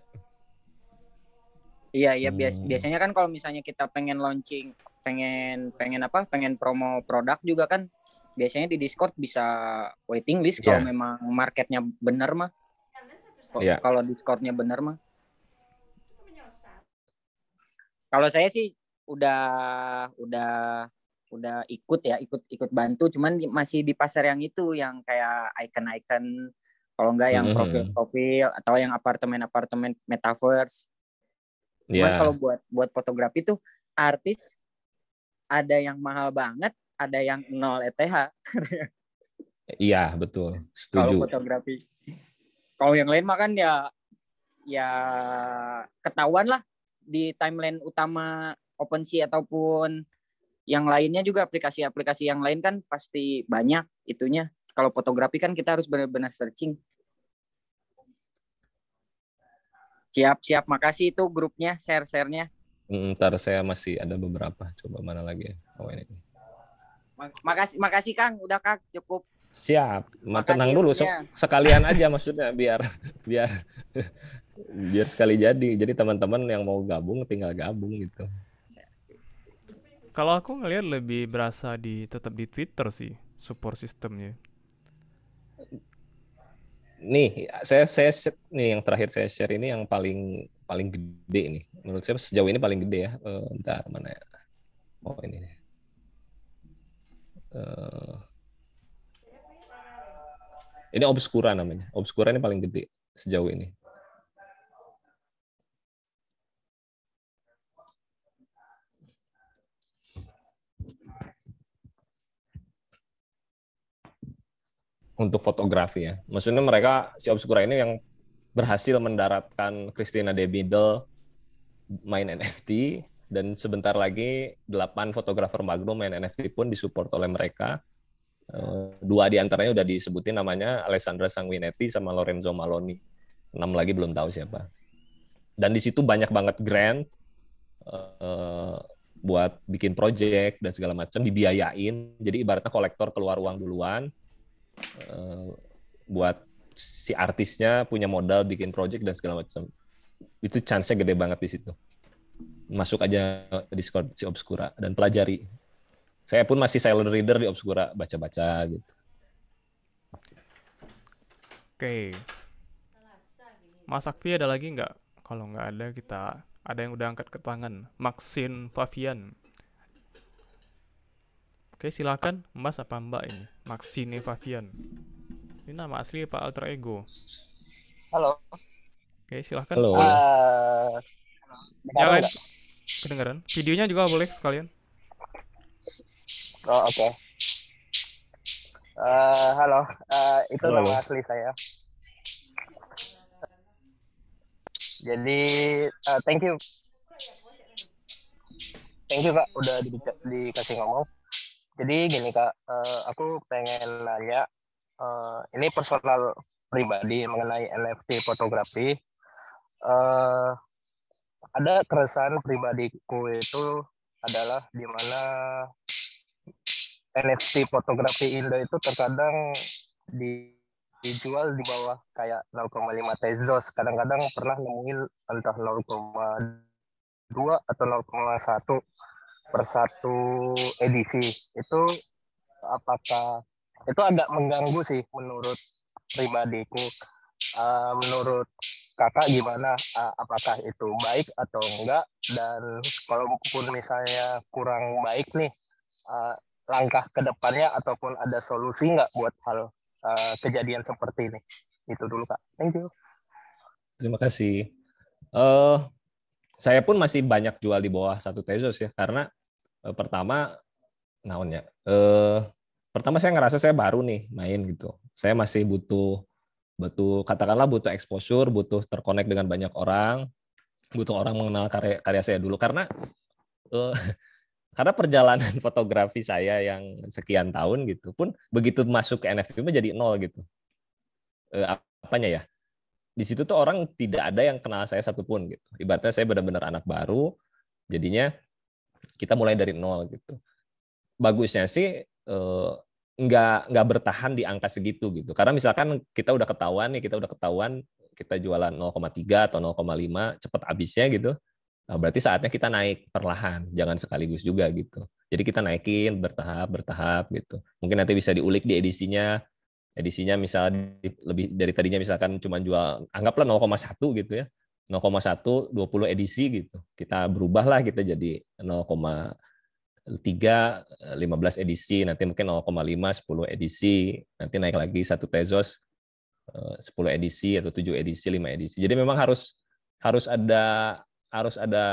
Iya, iya bias hmm. biasanya kan kalau misalnya kita pengen launching, pengen pengen apa? Pengen promo produk juga kan biasanya di Discord bisa waiting list kalau yeah. memang marketnya benar mah. Yeah. Kalau Discordnya benar mah. Kalau saya sih udah udah udah ikut ya ikut ikut bantu cuman di, masih di pasar yang itu yang kayak icon-icon kalau enggak yang mm-hmm. profil-profil atau yang apartemen-apartemen metaverse cuman yeah. kalau buat buat fotografi tuh artis ada yang mahal banget ada yang nol ETH iya betul setuju kalau fotografi kalau yang lain makan ya ya ketahuan lah di timeline utama OpenSea ataupun yang lainnya juga aplikasi-aplikasi yang lain kan pasti banyak itunya. Kalau fotografi kan kita harus benar-benar searching. Siap-siap, makasih itu grupnya, share-sharenya. Hmm, ntar saya masih ada beberapa. Coba mana lagi? Oh ini. Makasih, makasih Kang. Udah Kak cukup. Siap. Ma, tenang dulu. Ya. Sekalian aja maksudnya biar biar biar sekali jadi. Jadi teman-teman yang mau gabung tinggal gabung gitu kalau aku ngelihat lebih berasa di tetap di Twitter sih support sistemnya nih saya saya nih yang terakhir saya share ini yang paling paling gede ini menurut saya sejauh ini paling gede ya uh, bentar mana ya oh ini uh, ini obskura namanya obskura ini paling gede sejauh ini untuk fotografi ya. Maksudnya mereka si Obscura ini yang berhasil mendaratkan Christina De Biddle main NFT dan sebentar lagi 8 fotografer Magnum main NFT pun disupport oleh mereka. Eh, dua di antaranya udah disebutin namanya Alessandra Sanguinetti sama Lorenzo Maloni. Enam lagi belum tahu siapa. Dan di situ banyak banget grant eh, buat bikin project dan segala macam dibiayain. Jadi ibaratnya kolektor keluar uang duluan, Eh, buat si artisnya punya modal bikin project dan segala macam itu chance-nya gede banget di situ masuk aja Discord si Obscura dan pelajari saya pun masih silent reader di Obscura baca-baca gitu oke okay. Mas Akfi ada lagi nggak kalau nggak ada kita ada yang udah angkat ke tangan Maxin Pavian Oke, silakan Mas apa Mbak ini? Maxine Favian Ini nama asli Pak Alter Ego. Halo. Oke, silakan. Halo. Uh, kedengaran. Videonya juga boleh sekalian. Oh, oke. Okay. Uh, eh, halo, uh, itu halo. nama asli saya. Jadi, uh, thank you. Thank you, Pak, udah di dikasih ngomong jadi gini kak uh, aku pengen nanya uh, ini personal pribadi mengenai NFT fotografi uh, ada keresahan pribadiku itu adalah di mana NFT fotografi Indo itu terkadang di, dijual di bawah kayak 0,5 tezos kadang-kadang pernah nemuin entah 0,2 atau 0,1 per satu edisi itu apakah itu agak mengganggu sih menurut pribadiku uh, menurut kakak gimana uh, apakah itu baik atau enggak dan kalaupun misalnya kurang baik nih uh, langkah kedepannya ataupun ada solusi enggak buat hal uh, kejadian seperti ini itu dulu kak thank you terima kasih uh, saya pun masih banyak jual di bawah satu Tezos ya karena e, pertama naonnya eh, pertama saya ngerasa saya baru nih main gitu saya masih butuh butuh katakanlah butuh exposure butuh terkonek dengan banyak orang butuh orang mengenal karya karya saya dulu karena eh, karena perjalanan fotografi saya yang sekian tahun gitu pun begitu masuk ke NFT menjadi nol gitu eh, apanya ya di situ tuh orang tidak ada yang kenal saya satupun gitu. Ibaratnya saya benar-benar anak baru, jadinya kita mulai dari nol gitu. Bagusnya sih eh, nggak nggak bertahan di angka segitu gitu. Karena misalkan kita udah ketahuan nih, kita udah ketahuan kita jualan 0,3 atau 0,5 cepet habisnya gitu. Nah, berarti saatnya kita naik perlahan, jangan sekaligus juga gitu. Jadi kita naikin bertahap bertahap gitu. Mungkin nanti bisa diulik di edisinya edisinya misalnya lebih dari tadinya misalkan cuma jual anggaplah 0,1 gitu ya 0,1 20 edisi gitu kita berubahlah kita jadi 0,3 15 edisi nanti mungkin 0,5 10 edisi nanti naik lagi satu tezos 10 eh, edisi atau 7 edisi 5 edisi jadi memang harus harus ada harus ada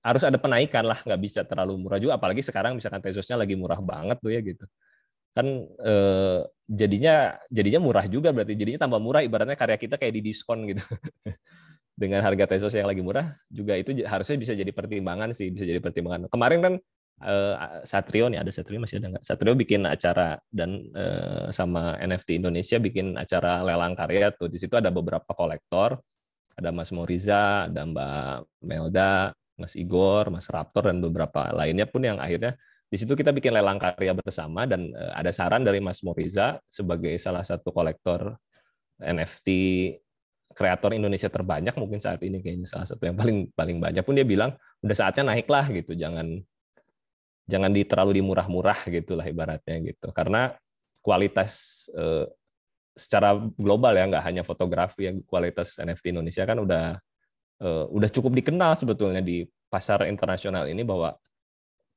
harus ada penaikan lah nggak bisa terlalu murah juga apalagi sekarang misalkan tezosnya lagi murah banget tuh ya gitu kan eh, jadinya jadinya murah juga berarti jadinya tambah murah ibaratnya karya kita kayak di diskon gitu dengan harga tesos yang lagi murah juga itu harusnya bisa jadi pertimbangan sih bisa jadi pertimbangan kemarin kan eh, Satrio nih ada Satrio masih ada nggak Satrio bikin acara dan eh, sama NFT Indonesia bikin acara lelang karya tuh di situ ada beberapa kolektor ada Mas Moriza ada Mbak Melda Mas Igor Mas Raptor dan beberapa lainnya pun yang akhirnya di situ kita bikin lelang karya bersama dan eh, ada saran dari Mas Moriza sebagai salah satu kolektor NFT kreator Indonesia terbanyak mungkin saat ini kayaknya salah satu yang paling paling banyak pun dia bilang udah saatnya naiklah gitu jangan jangan di terlalu dimurah-murah gitulah ibaratnya gitu karena kualitas eh, secara global ya nggak hanya fotografi yang kualitas NFT Indonesia kan udah eh, udah cukup dikenal sebetulnya di pasar internasional ini bahwa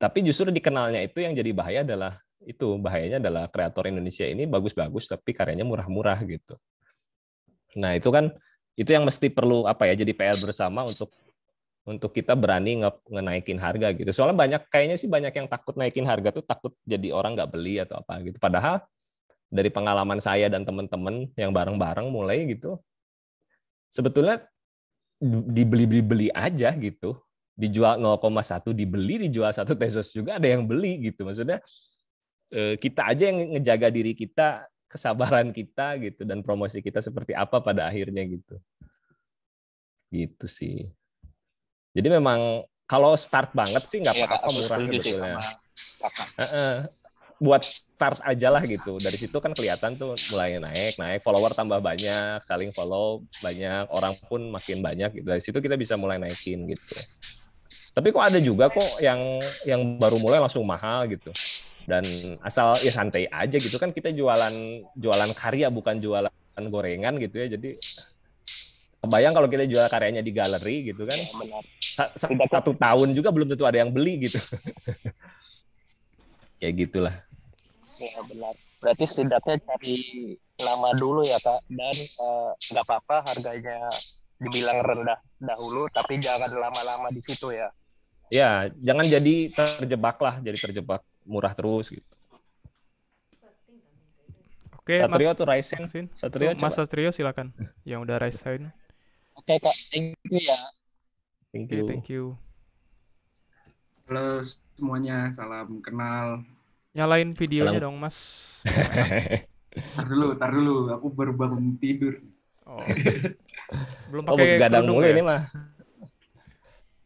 tapi justru dikenalnya itu yang jadi bahaya adalah itu bahayanya adalah kreator Indonesia ini bagus-bagus tapi karyanya murah-murah gitu. Nah itu kan itu yang mesti perlu apa ya jadi PR bersama untuk untuk kita berani nge ngenaikin harga gitu. Soalnya banyak kayaknya sih banyak yang takut naikin harga tuh takut jadi orang nggak beli atau apa gitu. Padahal dari pengalaman saya dan teman-teman yang bareng-bareng mulai gitu, sebetulnya dibeli-beli aja gitu dijual 0,1 dibeli dijual satu pesos juga ada yang beli gitu maksudnya eh, kita aja yang ngejaga diri kita kesabaran kita gitu dan promosi kita seperti apa pada akhirnya gitu gitu sih jadi memang kalau start banget sih nggak iya, apa-apa ya, murah sebetulnya buat start aja lah gitu. Dari situ kan kelihatan tuh mulai naik, naik follower tambah banyak, saling follow banyak, orang pun makin banyak gitu. Dari situ kita bisa mulai naikin gitu. Tapi kok ada juga kok yang yang baru mulai langsung mahal gitu. Dan asal ya santai aja gitu kan kita jualan jualan karya bukan jualan gorengan gitu ya. Jadi bayang kalau kita jual karyanya di galeri gitu kan. Iya, sampai Satu tahun juga belum tentu ada yang beli gitu. Kayak gitulah. Ya benar. Berarti setidaknya cari nama dulu ya kak dan eh, nggak uh, apa-apa harganya dibilang rendah dahulu tapi jangan lama-lama di situ ya ya jangan jadi terjebak lah jadi terjebak murah terus gitu Oke, Satrio Mas, tuh rising Sin. Satrio, tuh, oh, Mas Satrio silakan. Yang udah rising. Oke, Kak. Thank you ya. Thank you. Okay, thank you. Halo semuanya, salam kenal. Nyalain videonya salam. dong, Mas. tar dulu, tar dulu. Aku baru bangun tidur. Oh. Belum pakai oh, gadang mulu ya? ini mah.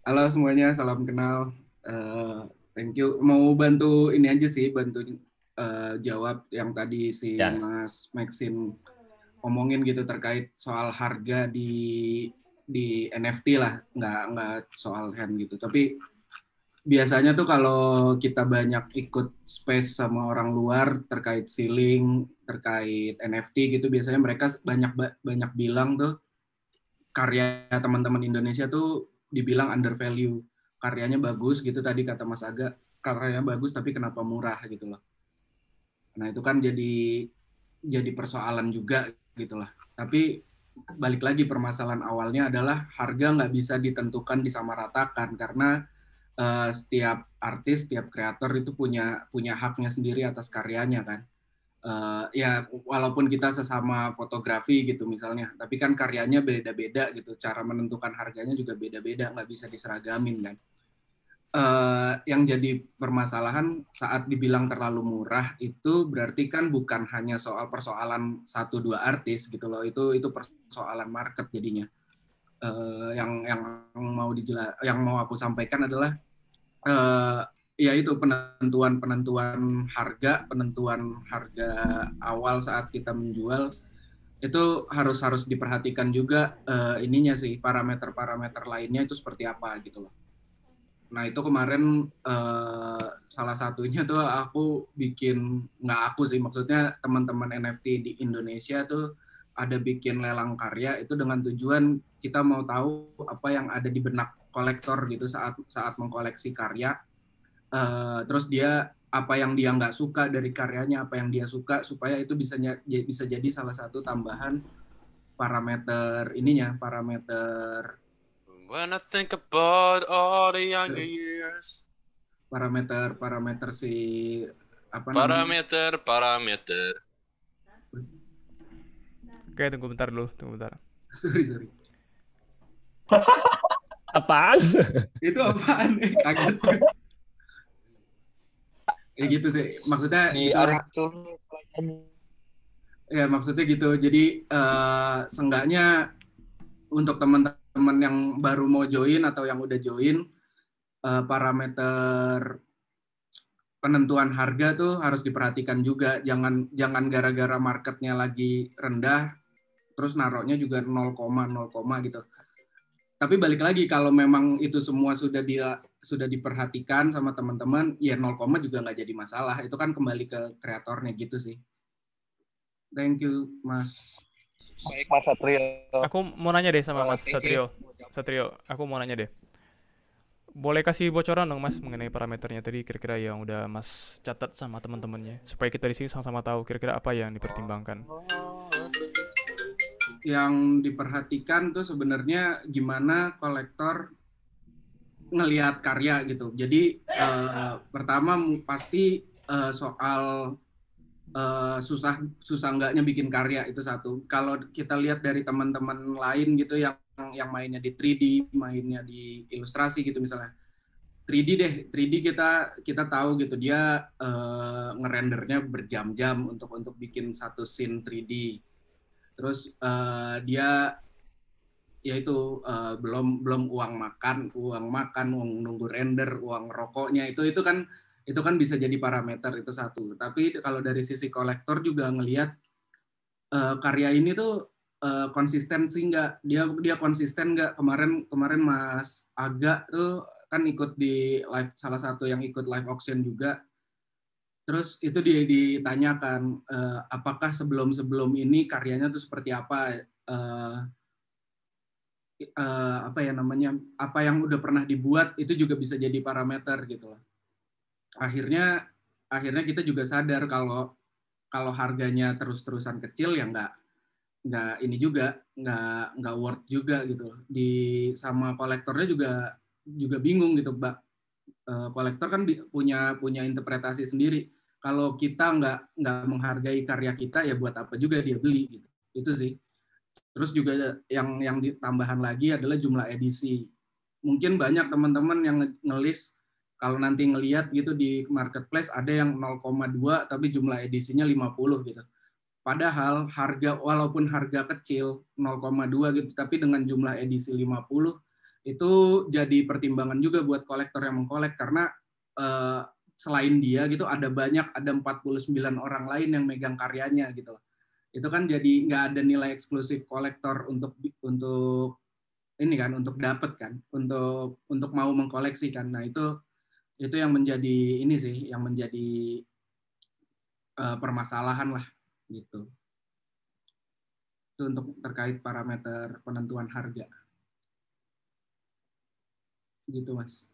Halo semuanya, salam kenal. Uh, thank you. Mau bantu ini aja sih, bantu uh, jawab yang tadi si ya. Mas Maxim omongin gitu terkait soal harga di di NFT lah, nggak nggak soal hand gitu. Tapi biasanya tuh kalau kita banyak ikut space sama orang luar terkait ceiling, terkait NFT gitu, biasanya mereka banyak banyak bilang tuh karya teman-teman Indonesia tuh dibilang under value karyanya bagus gitu tadi kata Mas Aga karyanya bagus tapi kenapa murah gitu loh nah itu kan jadi jadi persoalan juga gitu loh tapi balik lagi permasalahan awalnya adalah harga nggak bisa ditentukan disamaratakan karena uh, setiap artis setiap kreator itu punya punya haknya sendiri atas karyanya kan uh, ya walaupun kita sesama fotografi gitu misalnya, tapi kan karyanya beda-beda gitu, cara menentukan harganya juga beda-beda, nggak bisa diseragamin kan. Uh, yang jadi permasalahan saat dibilang terlalu murah itu berarti kan bukan hanya soal persoalan satu dua artis gitu loh, itu itu persoalan market jadinya. Uh, yang yang mau dijelas yang mau aku sampaikan adalah uh, ya itu penentuan penentuan harga penentuan harga awal saat kita menjual itu harus harus diperhatikan juga uh, ininya sih parameter-parameter lainnya itu seperti apa gitu loh. Nah itu kemarin uh, salah satunya tuh aku bikin nggak aku sih maksudnya teman-teman NFT di Indonesia tuh ada bikin lelang karya itu dengan tujuan kita mau tahu apa yang ada di benak kolektor gitu saat saat mengkoleksi karya uh, terus dia apa yang dia nggak suka dari karyanya apa yang dia suka supaya itu bisa ya, bisa jadi salah satu tambahan parameter ininya parameter When I think about all the younger years parameter parameter si apa parameter namanya? parameter oke tunggu bentar dulu tunggu bentar sorry sorry apaan itu apaan kaget ya gitu sih maksudnya di gitu, ya, ya maksudnya gitu jadi uh, seenggaknya untuk teman-teman yang baru mau join atau yang udah join uh, parameter penentuan harga tuh harus diperhatikan juga jangan jangan gara-gara marketnya lagi rendah terus naroknya juga 0,0, gitu tapi balik lagi kalau memang itu semua sudah di, sudah diperhatikan sama teman-teman, ya 0, juga nggak jadi masalah. Itu kan kembali ke kreatornya gitu sih. Thank you, Mas. Baik, Mas Satrio. Aku mau nanya deh sama oh, Mas Satrio. Satrio, aku mau nanya deh. Boleh kasih bocoran dong Mas mengenai parameternya tadi kira-kira yang udah Mas catat sama teman-temannya supaya kita di sini sama-sama tahu kira-kira apa yang dipertimbangkan. Yang diperhatikan tuh sebenarnya gimana kolektor ngelihat karya gitu. Jadi uh, pertama pasti uh, soal uh, susah susah enggaknya bikin karya itu satu. Kalau kita lihat dari teman-teman lain gitu yang yang mainnya di 3D, mainnya di ilustrasi gitu misalnya. 3D deh, 3D kita kita tahu gitu dia uh, ngerendernya berjam-jam untuk untuk bikin satu scene 3D. Terus uh, dia yaitu uh, eh, belum belum uang makan, uang makan, uang nunggu render, uang rokoknya itu itu kan itu kan bisa jadi parameter itu satu. Tapi kalau dari sisi kolektor juga ngelihat uh, karya ini tuh uh, konsisten sih nggak dia dia konsisten nggak kemarin kemarin Mas agak tuh kan ikut di live salah satu yang ikut live auction juga terus itu dia ditanyakan uh, apakah sebelum sebelum ini karyanya tuh seperti apa uh, uh, apa ya namanya apa yang udah pernah dibuat itu juga bisa jadi parameter gitu loh. Akhirnya akhirnya kita juga sadar kalau kalau harganya terus-terusan kecil ya nggak nggak ini juga nggak nggak worth juga gitu loh. Di sama kolektornya juga juga bingung gitu, Mbak. Eh, kolektor kan punya punya interpretasi sendiri. Kalau kita nggak nggak menghargai karya kita ya buat apa juga dia beli gitu. Itu sih Terus juga yang yang ditambahan lagi adalah jumlah edisi. Mungkin banyak teman-teman yang ngelis kalau nanti ngelihat gitu di marketplace ada yang 0,2 tapi jumlah edisinya 50 gitu. Padahal harga walaupun harga kecil 0,2 gitu tapi dengan jumlah edisi 50 itu jadi pertimbangan juga buat kolektor yang mengkolek karena eh, selain dia gitu ada banyak ada 49 orang lain yang megang karyanya gitu loh itu kan jadi nggak ada nilai eksklusif kolektor untuk untuk ini kan untuk dapat kan untuk untuk mau mengkoleksi kan nah itu itu yang menjadi ini sih yang menjadi uh, permasalahan lah gitu itu untuk terkait parameter penentuan harga gitu mas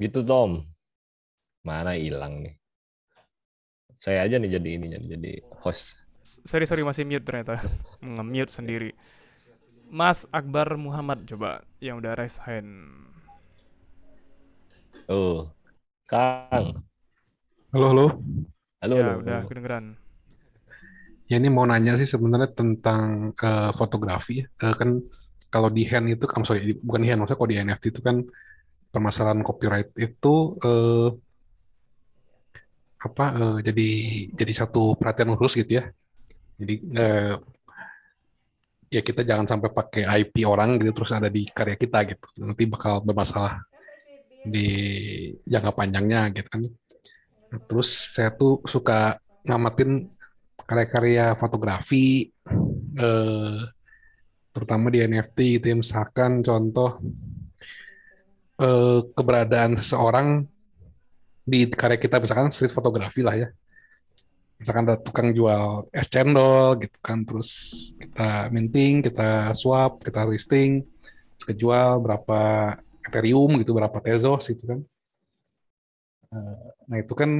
gitu Tom mana hilang nih saya aja nih jadi ini jadi host sorry sorry masih mute ternyata nge sendiri Mas Akbar Muhammad coba yang udah raise hand oh Kang halo halo halo ya halo, udah halo. kedengeran ya ini mau nanya sih sebenarnya tentang uh, fotografi uh, kan kalau di hand itu I'm sorry bukan di hand maksudnya kalau di NFT itu kan permasalahan copyright itu uh, apa uh, jadi jadi satu perhatian khusus gitu ya. Jadi uh, ya kita jangan sampai pakai IP orang gitu terus ada di karya kita gitu. Nanti bakal bermasalah di jangka panjangnya gitu kan. Terus saya tuh suka ngamatin karya-karya fotografi eh, terutama di NFT gitu ya. misalkan contoh keberadaan seseorang di karya kita misalkan street fotografi lah ya misalkan ada tukang jual es cendol gitu kan terus kita minting kita swap kita listing kejual berapa ethereum gitu berapa tezos gitu kan eh, nah itu kan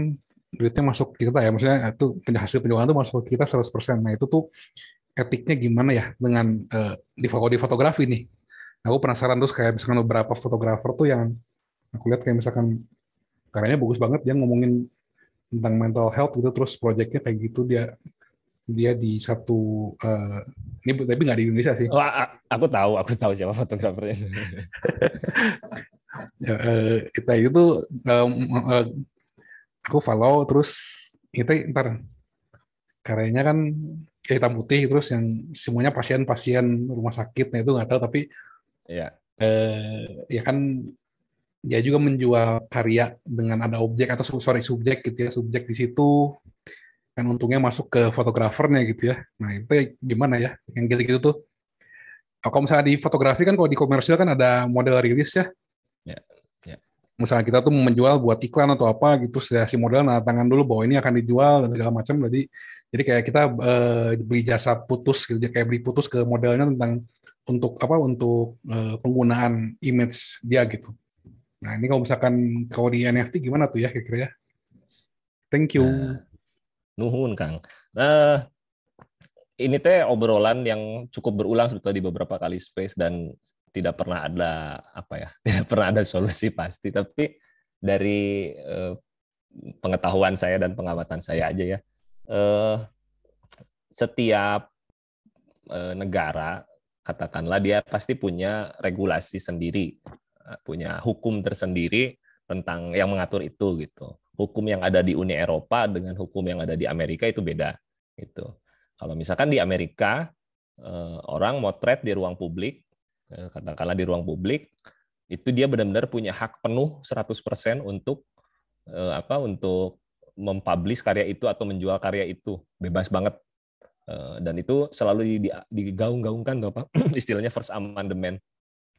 duitnya masuk kita ya maksudnya eh, itu hasil penjualan itu masuk kita 100% nah itu tuh etiknya gimana ya dengan uh, di, di fotografi nih nah, aku penasaran terus kayak misalkan beberapa fotografer tuh yang aku lihat kayak misalkan karyanya bagus banget dia ngomongin tentang mental health gitu terus proyeknya kayak gitu dia dia di satu uh, ini tapi nggak di Indonesia sih. Oh, aku tahu, aku tahu siapa fotografernya. uh, kita itu um, uh, aku follow terus kita ntar karyanya kan kayak hitam putih terus yang semuanya pasien-pasien rumah sakit itu nggak tahu tapi ya yeah. uh, ya kan dia juga menjual karya dengan ada objek atau sorry subjek gitu ya subjek di situ kan untungnya masuk ke fotografernya gitu ya nah itu ya gimana ya yang gitu-gitu tuh kalau misalnya di fotografi kan kalau di komersial kan ada model rilis ya, ya, ya. misalnya kita tuh menjual buat iklan atau apa gitu si modal nah tangan dulu bahwa ini akan dijual dan segala macam jadi jadi kayak kita eh, beli jasa putus gitu kayak beli putus ke modelnya tentang untuk apa untuk eh, penggunaan image dia gitu Nah ini kalau misalkan kalau di NFT gimana tuh ya kira-kira ya? Thank you. Uh, nuhun Kang. Uh, ini teh obrolan yang cukup berulang sebetulnya di beberapa kali space dan tidak pernah ada apa ya tidak pernah ada solusi pasti tapi dari eh, pengetahuan saya dan pengamatan saya aja ya eh, setiap eh, negara katakanlah dia pasti punya regulasi sendiri punya hukum tersendiri tentang yang mengatur itu gitu. Hukum yang ada di Uni Eropa dengan hukum yang ada di Amerika itu beda gitu. Kalau misalkan di Amerika eh, orang motret di ruang publik, eh, katakanlah di ruang publik, itu dia benar-benar punya hak penuh 100% untuk eh, apa untuk mempublish karya itu atau menjual karya itu bebas banget dan itu selalu digaung-gaungkan apa istilahnya first amendment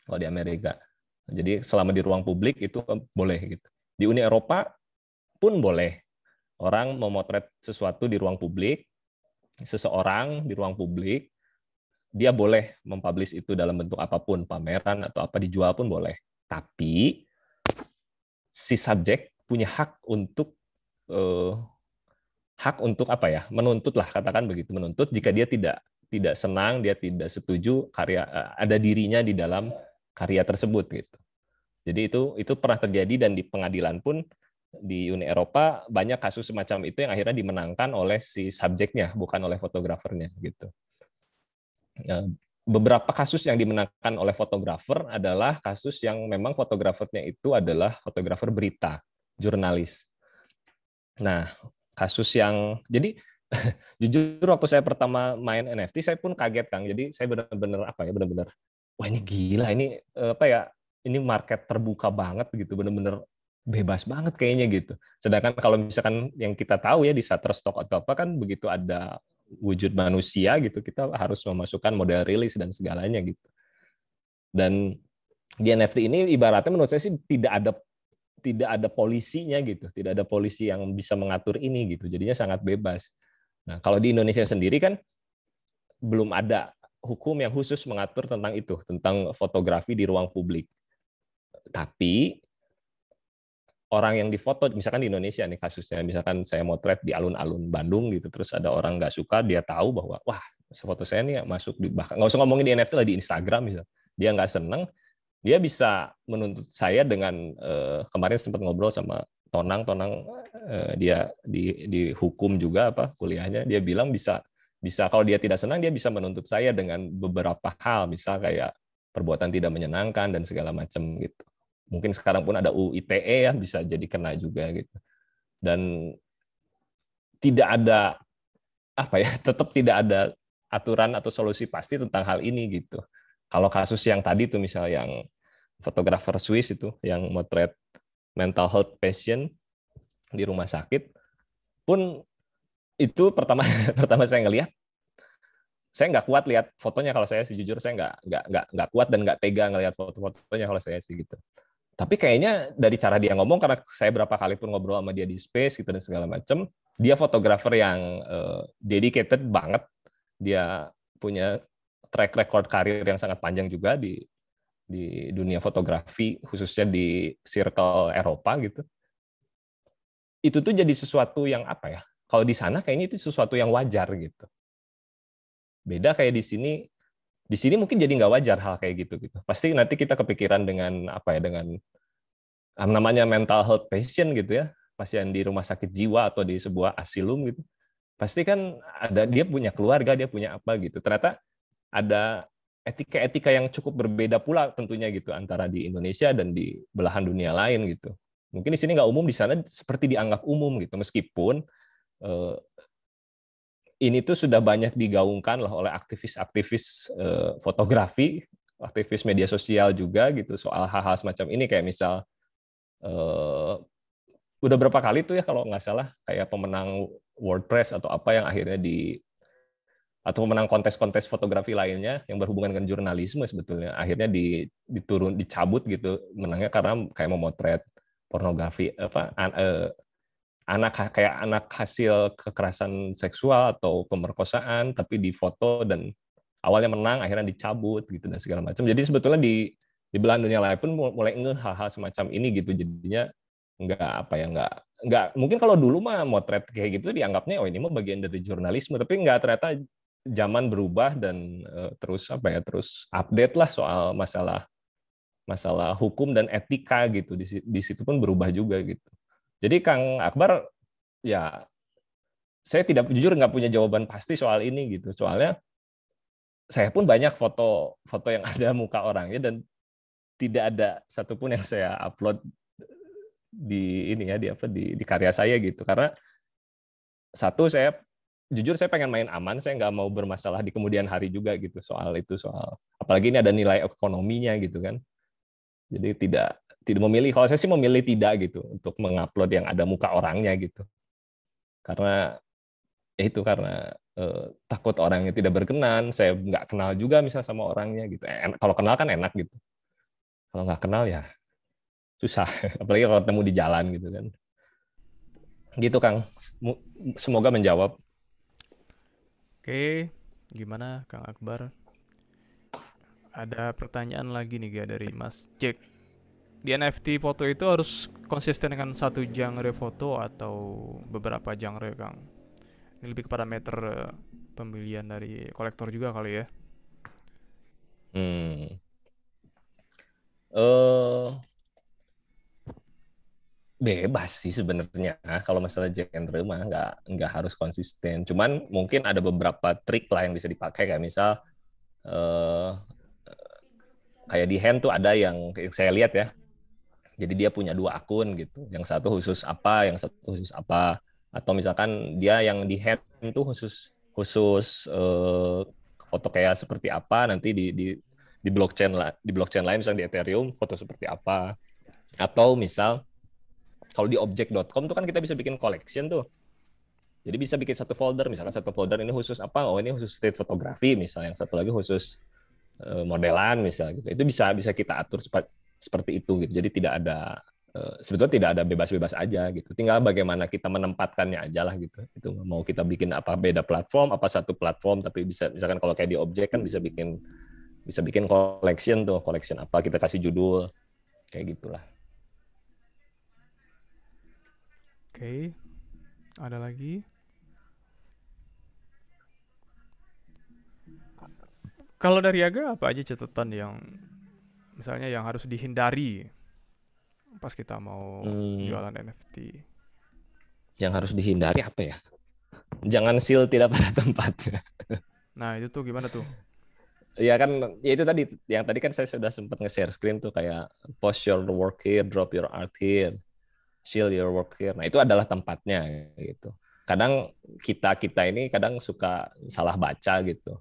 kalau di Amerika jadi selama di ruang publik itu eh, boleh gitu. Di Uni Eropa pun boleh orang memotret sesuatu di ruang publik, seseorang di ruang publik, dia boleh mempublish itu dalam bentuk apapun, pameran atau apa dijual pun boleh. Tapi si subjek punya hak untuk eh, hak untuk apa ya? Menuntut lah katakan begitu, menuntut jika dia tidak tidak senang, dia tidak setuju karya eh, ada dirinya di dalam karya tersebut gitu. Jadi itu itu pernah terjadi dan di pengadilan pun di Uni Eropa banyak kasus semacam itu yang akhirnya dimenangkan oleh si subjeknya bukan oleh fotografernya gitu. Nah, beberapa kasus yang dimenangkan oleh fotografer adalah kasus yang memang fotografernya itu adalah fotografer berita, jurnalis. Nah, kasus yang jadi jujur waktu saya pertama main NFT saya pun kaget Kang. Jadi saya benar-benar apa ya benar-benar wah ini gila ini eh, apa ya ini market terbuka banget gitu bener-bener bebas banget kayaknya gitu. Sedangkan kalau misalkan yang kita tahu ya di Shutterstock atau apa kan begitu ada wujud manusia gitu kita harus memasukkan modal rilis dan segalanya gitu. Dan di NFT ini ibaratnya menurut saya sih tidak ada tidak ada polisinya gitu, tidak ada polisi yang bisa mengatur ini gitu. Jadinya sangat bebas. Nah, kalau di Indonesia sendiri kan belum ada hukum yang khusus mengatur tentang itu, tentang fotografi di ruang publik. Tapi orang yang difoto, misalkan di Indonesia nih kasusnya, misalkan saya motret di alun-alun Bandung gitu, terus ada orang nggak suka, dia tahu bahwa wah foto saya nih masuk di bahkan nggak usah ngomongin di NFT lah di Instagram gitu. dia nggak seneng, dia bisa menuntut saya dengan eh, kemarin sempat ngobrol sama Tonang, Tonang eh, dia di, di hukum juga apa kuliahnya, dia bilang bisa bisa kalau dia tidak senang dia bisa menuntut saya dengan beberapa hal misal kayak perbuatan tidak menyenangkan dan segala macam gitu mungkin sekarang pun ada UITE ya bisa jadi kena juga gitu dan tidak ada apa ya tetap tidak ada aturan atau solusi pasti tentang hal ini gitu kalau kasus yang tadi tuh misal yang fotografer Swiss itu yang motret mental health patient di rumah sakit pun itu pertama pertama saya ngelihat saya nggak kuat lihat fotonya kalau saya sih jujur saya nggak nggak nggak nggak kuat dan nggak tega ngelihat foto-fotonya kalau saya sih gitu tapi kayaknya dari cara dia ngomong karena saya berapa kali pun ngobrol sama dia di space gitu dan segala macem dia fotografer yang eh, dedicated banget dia punya track record karir yang sangat panjang juga di di dunia fotografi khususnya di circle Eropa gitu itu tuh jadi sesuatu yang apa ya kalau di sana kayaknya itu sesuatu yang wajar gitu. Beda kayak di sini, di sini mungkin jadi nggak wajar hal kayak gitu gitu. Pasti nanti kita kepikiran dengan apa ya dengan ah, namanya mental health patient gitu ya, pasien di rumah sakit jiwa atau di sebuah asilum gitu. Pasti kan ada dia punya keluarga, dia punya apa gitu. Ternyata ada etika-etika yang cukup berbeda pula tentunya gitu antara di Indonesia dan di belahan dunia lain gitu. Mungkin di sini nggak umum, di sana seperti dianggap umum gitu. Meskipun eh, ini tuh sudah banyak digaungkan lah oleh aktivis-aktivis eh, fotografi, aktivis media sosial juga gitu soal hal-hal semacam ini kayak misal eh, udah berapa kali tuh ya kalau nggak salah kayak pemenang WordPress atau apa yang akhirnya di atau pemenang kontes-kontes fotografi lainnya yang berhubungan dengan jurnalisme sebetulnya akhirnya diturun dicabut gitu menangnya karena kayak memotret pornografi apa eh, anak kayak anak hasil kekerasan seksual atau pemerkosaan tapi difoto dan awalnya menang akhirnya dicabut gitu dan segala macam jadi sebetulnya di di belahan dunia lain pun mulai nge hal-hal semacam ini gitu jadinya nggak apa ya nggak nggak mungkin kalau dulu mah motret kayak gitu dianggapnya oh ini mah bagian dari jurnalisme tapi nggak ternyata zaman berubah dan uh, terus apa ya terus update lah soal masalah masalah hukum dan etika gitu di, di situ pun berubah juga gitu jadi Kang Akbar, ya saya tidak jujur nggak punya jawaban pasti soal ini gitu. Soalnya saya pun banyak foto-foto yang ada muka orangnya dan tidak ada satupun yang saya upload di ini ya di apa di, di karya saya gitu karena satu saya jujur saya pengen main aman saya nggak mau bermasalah di kemudian hari juga gitu soal itu soal apalagi ini ada nilai ekonominya gitu kan jadi tidak tidak memilih. Kalau saya sih memilih tidak gitu untuk mengupload yang ada muka orangnya gitu. Karena ya itu karena eh, takut orangnya tidak berkenan. Saya nggak kenal juga misalnya sama orangnya gitu. Eh, kalau kenal kan enak gitu. Kalau nggak kenal ya susah. Apalagi kalau ketemu di jalan gitu kan. Gitu Kang. Semoga menjawab. Oke, gimana Kang Akbar? Ada pertanyaan lagi nih ya dari Mas Jack di NFT foto itu harus konsisten dengan satu genre foto atau beberapa genre Kang. Ini lebih ke parameter eh, pembelian dari kolektor juga kali ya. Hmm. Uh, bebas sih sebenarnya kalau masalah genre mah nggak nggak harus konsisten. Cuman mungkin ada beberapa trik lah yang bisa dipakai kayak misal uh, kayak di hand tuh ada yang saya lihat ya jadi dia punya dua akun gitu. Yang satu khusus apa, yang satu khusus apa. Atau misalkan dia yang di head itu khusus khusus uh, foto kayak seperti apa nanti di di di blockchain lah di blockchain lain misalnya di Ethereum foto seperti apa. Atau misal kalau di object.com tuh kan kita bisa bikin collection tuh. Jadi bisa bikin satu folder, misalkan satu folder ini khusus apa? Oh ini khusus street photography misalnya, yang satu lagi khusus eh, modelan misalnya gitu. Itu bisa bisa kita atur seperti itu gitu. Jadi tidak ada eh, sebetulnya tidak ada bebas-bebas aja gitu. Tinggal bagaimana kita menempatkannya aja lah gitu. Itu mau kita bikin apa beda platform, apa satu platform, tapi bisa misalkan kalau kayak di objek kan bisa bikin bisa bikin collection tuh, collection apa kita kasih judul kayak gitulah. Oke, ada lagi? Kalau dari Aga apa aja catatan yang misalnya yang harus dihindari pas kita mau hmm. jualan NFT yang harus dihindari apa ya jangan seal tidak pada tempatnya nah itu tuh gimana tuh ya kan ya itu tadi yang tadi kan saya sudah sempat nge-share screen tuh kayak post your work here drop your art here seal your work here nah itu adalah tempatnya gitu kadang kita kita ini kadang suka salah baca gitu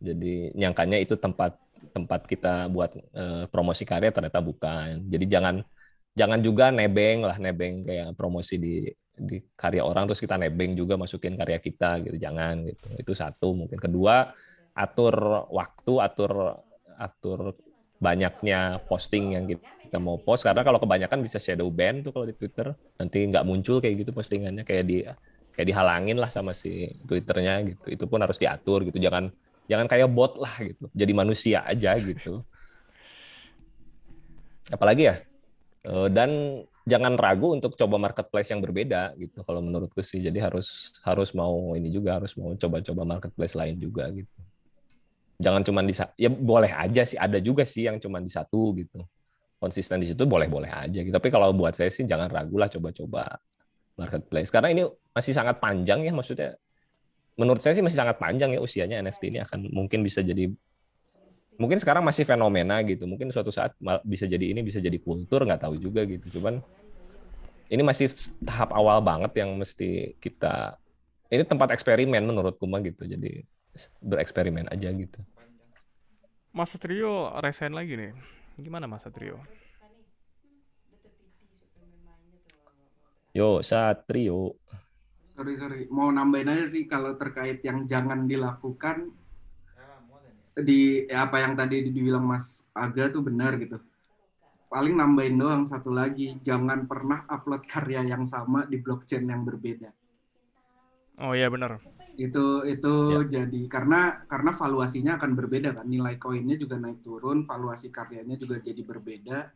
jadi nyangkanya itu tempat tempat kita buat uh, promosi karya ternyata bukan. Jadi jangan jangan juga nebeng lah nebeng kayak promosi di di karya orang terus kita nebeng juga masukin karya kita gitu jangan gitu itu satu mungkin kedua atur waktu atur atur banyaknya posting yang kita mau post karena kalau kebanyakan bisa shadow ban tuh kalau di Twitter nanti nggak muncul kayak gitu postingannya kayak di kayak dihalangin lah sama si Twitternya gitu itu pun harus diatur gitu jangan jangan kayak bot lah gitu jadi manusia aja gitu apalagi ya eh, dan jangan ragu untuk coba marketplace yang berbeda gitu kalau menurutku sih jadi harus harus mau ini juga harus mau coba-coba marketplace lain juga gitu jangan cuma di ya boleh aja sih ada juga sih yang cuma di satu gitu konsisten di situ boleh-boleh aja gitu tapi kalau buat saya sih jangan ragu lah coba-coba marketplace karena ini masih sangat panjang ya maksudnya menurut saya sih masih sangat panjang ya usianya NFT ini akan mungkin bisa jadi mungkin sekarang masih fenomena gitu mungkin suatu saat bisa jadi ini bisa jadi kultur nggak tahu juga gitu cuman ini masih tahap awal banget yang mesti kita ini tempat eksperimen menurut Kuma gitu jadi bereksperimen aja gitu Mas Trio resen lagi nih gimana Mas Trio Yo Satrio sorry sorry mau nambahin aja sih kalau terkait yang jangan dilakukan di ya apa yang tadi dibilang Mas Aga tuh benar gitu paling nambahin doang satu lagi jangan pernah upload karya yang sama di blockchain yang berbeda oh iya benar itu itu ya. jadi karena karena valuasinya akan berbeda kan nilai koinnya juga naik turun valuasi karyanya juga jadi berbeda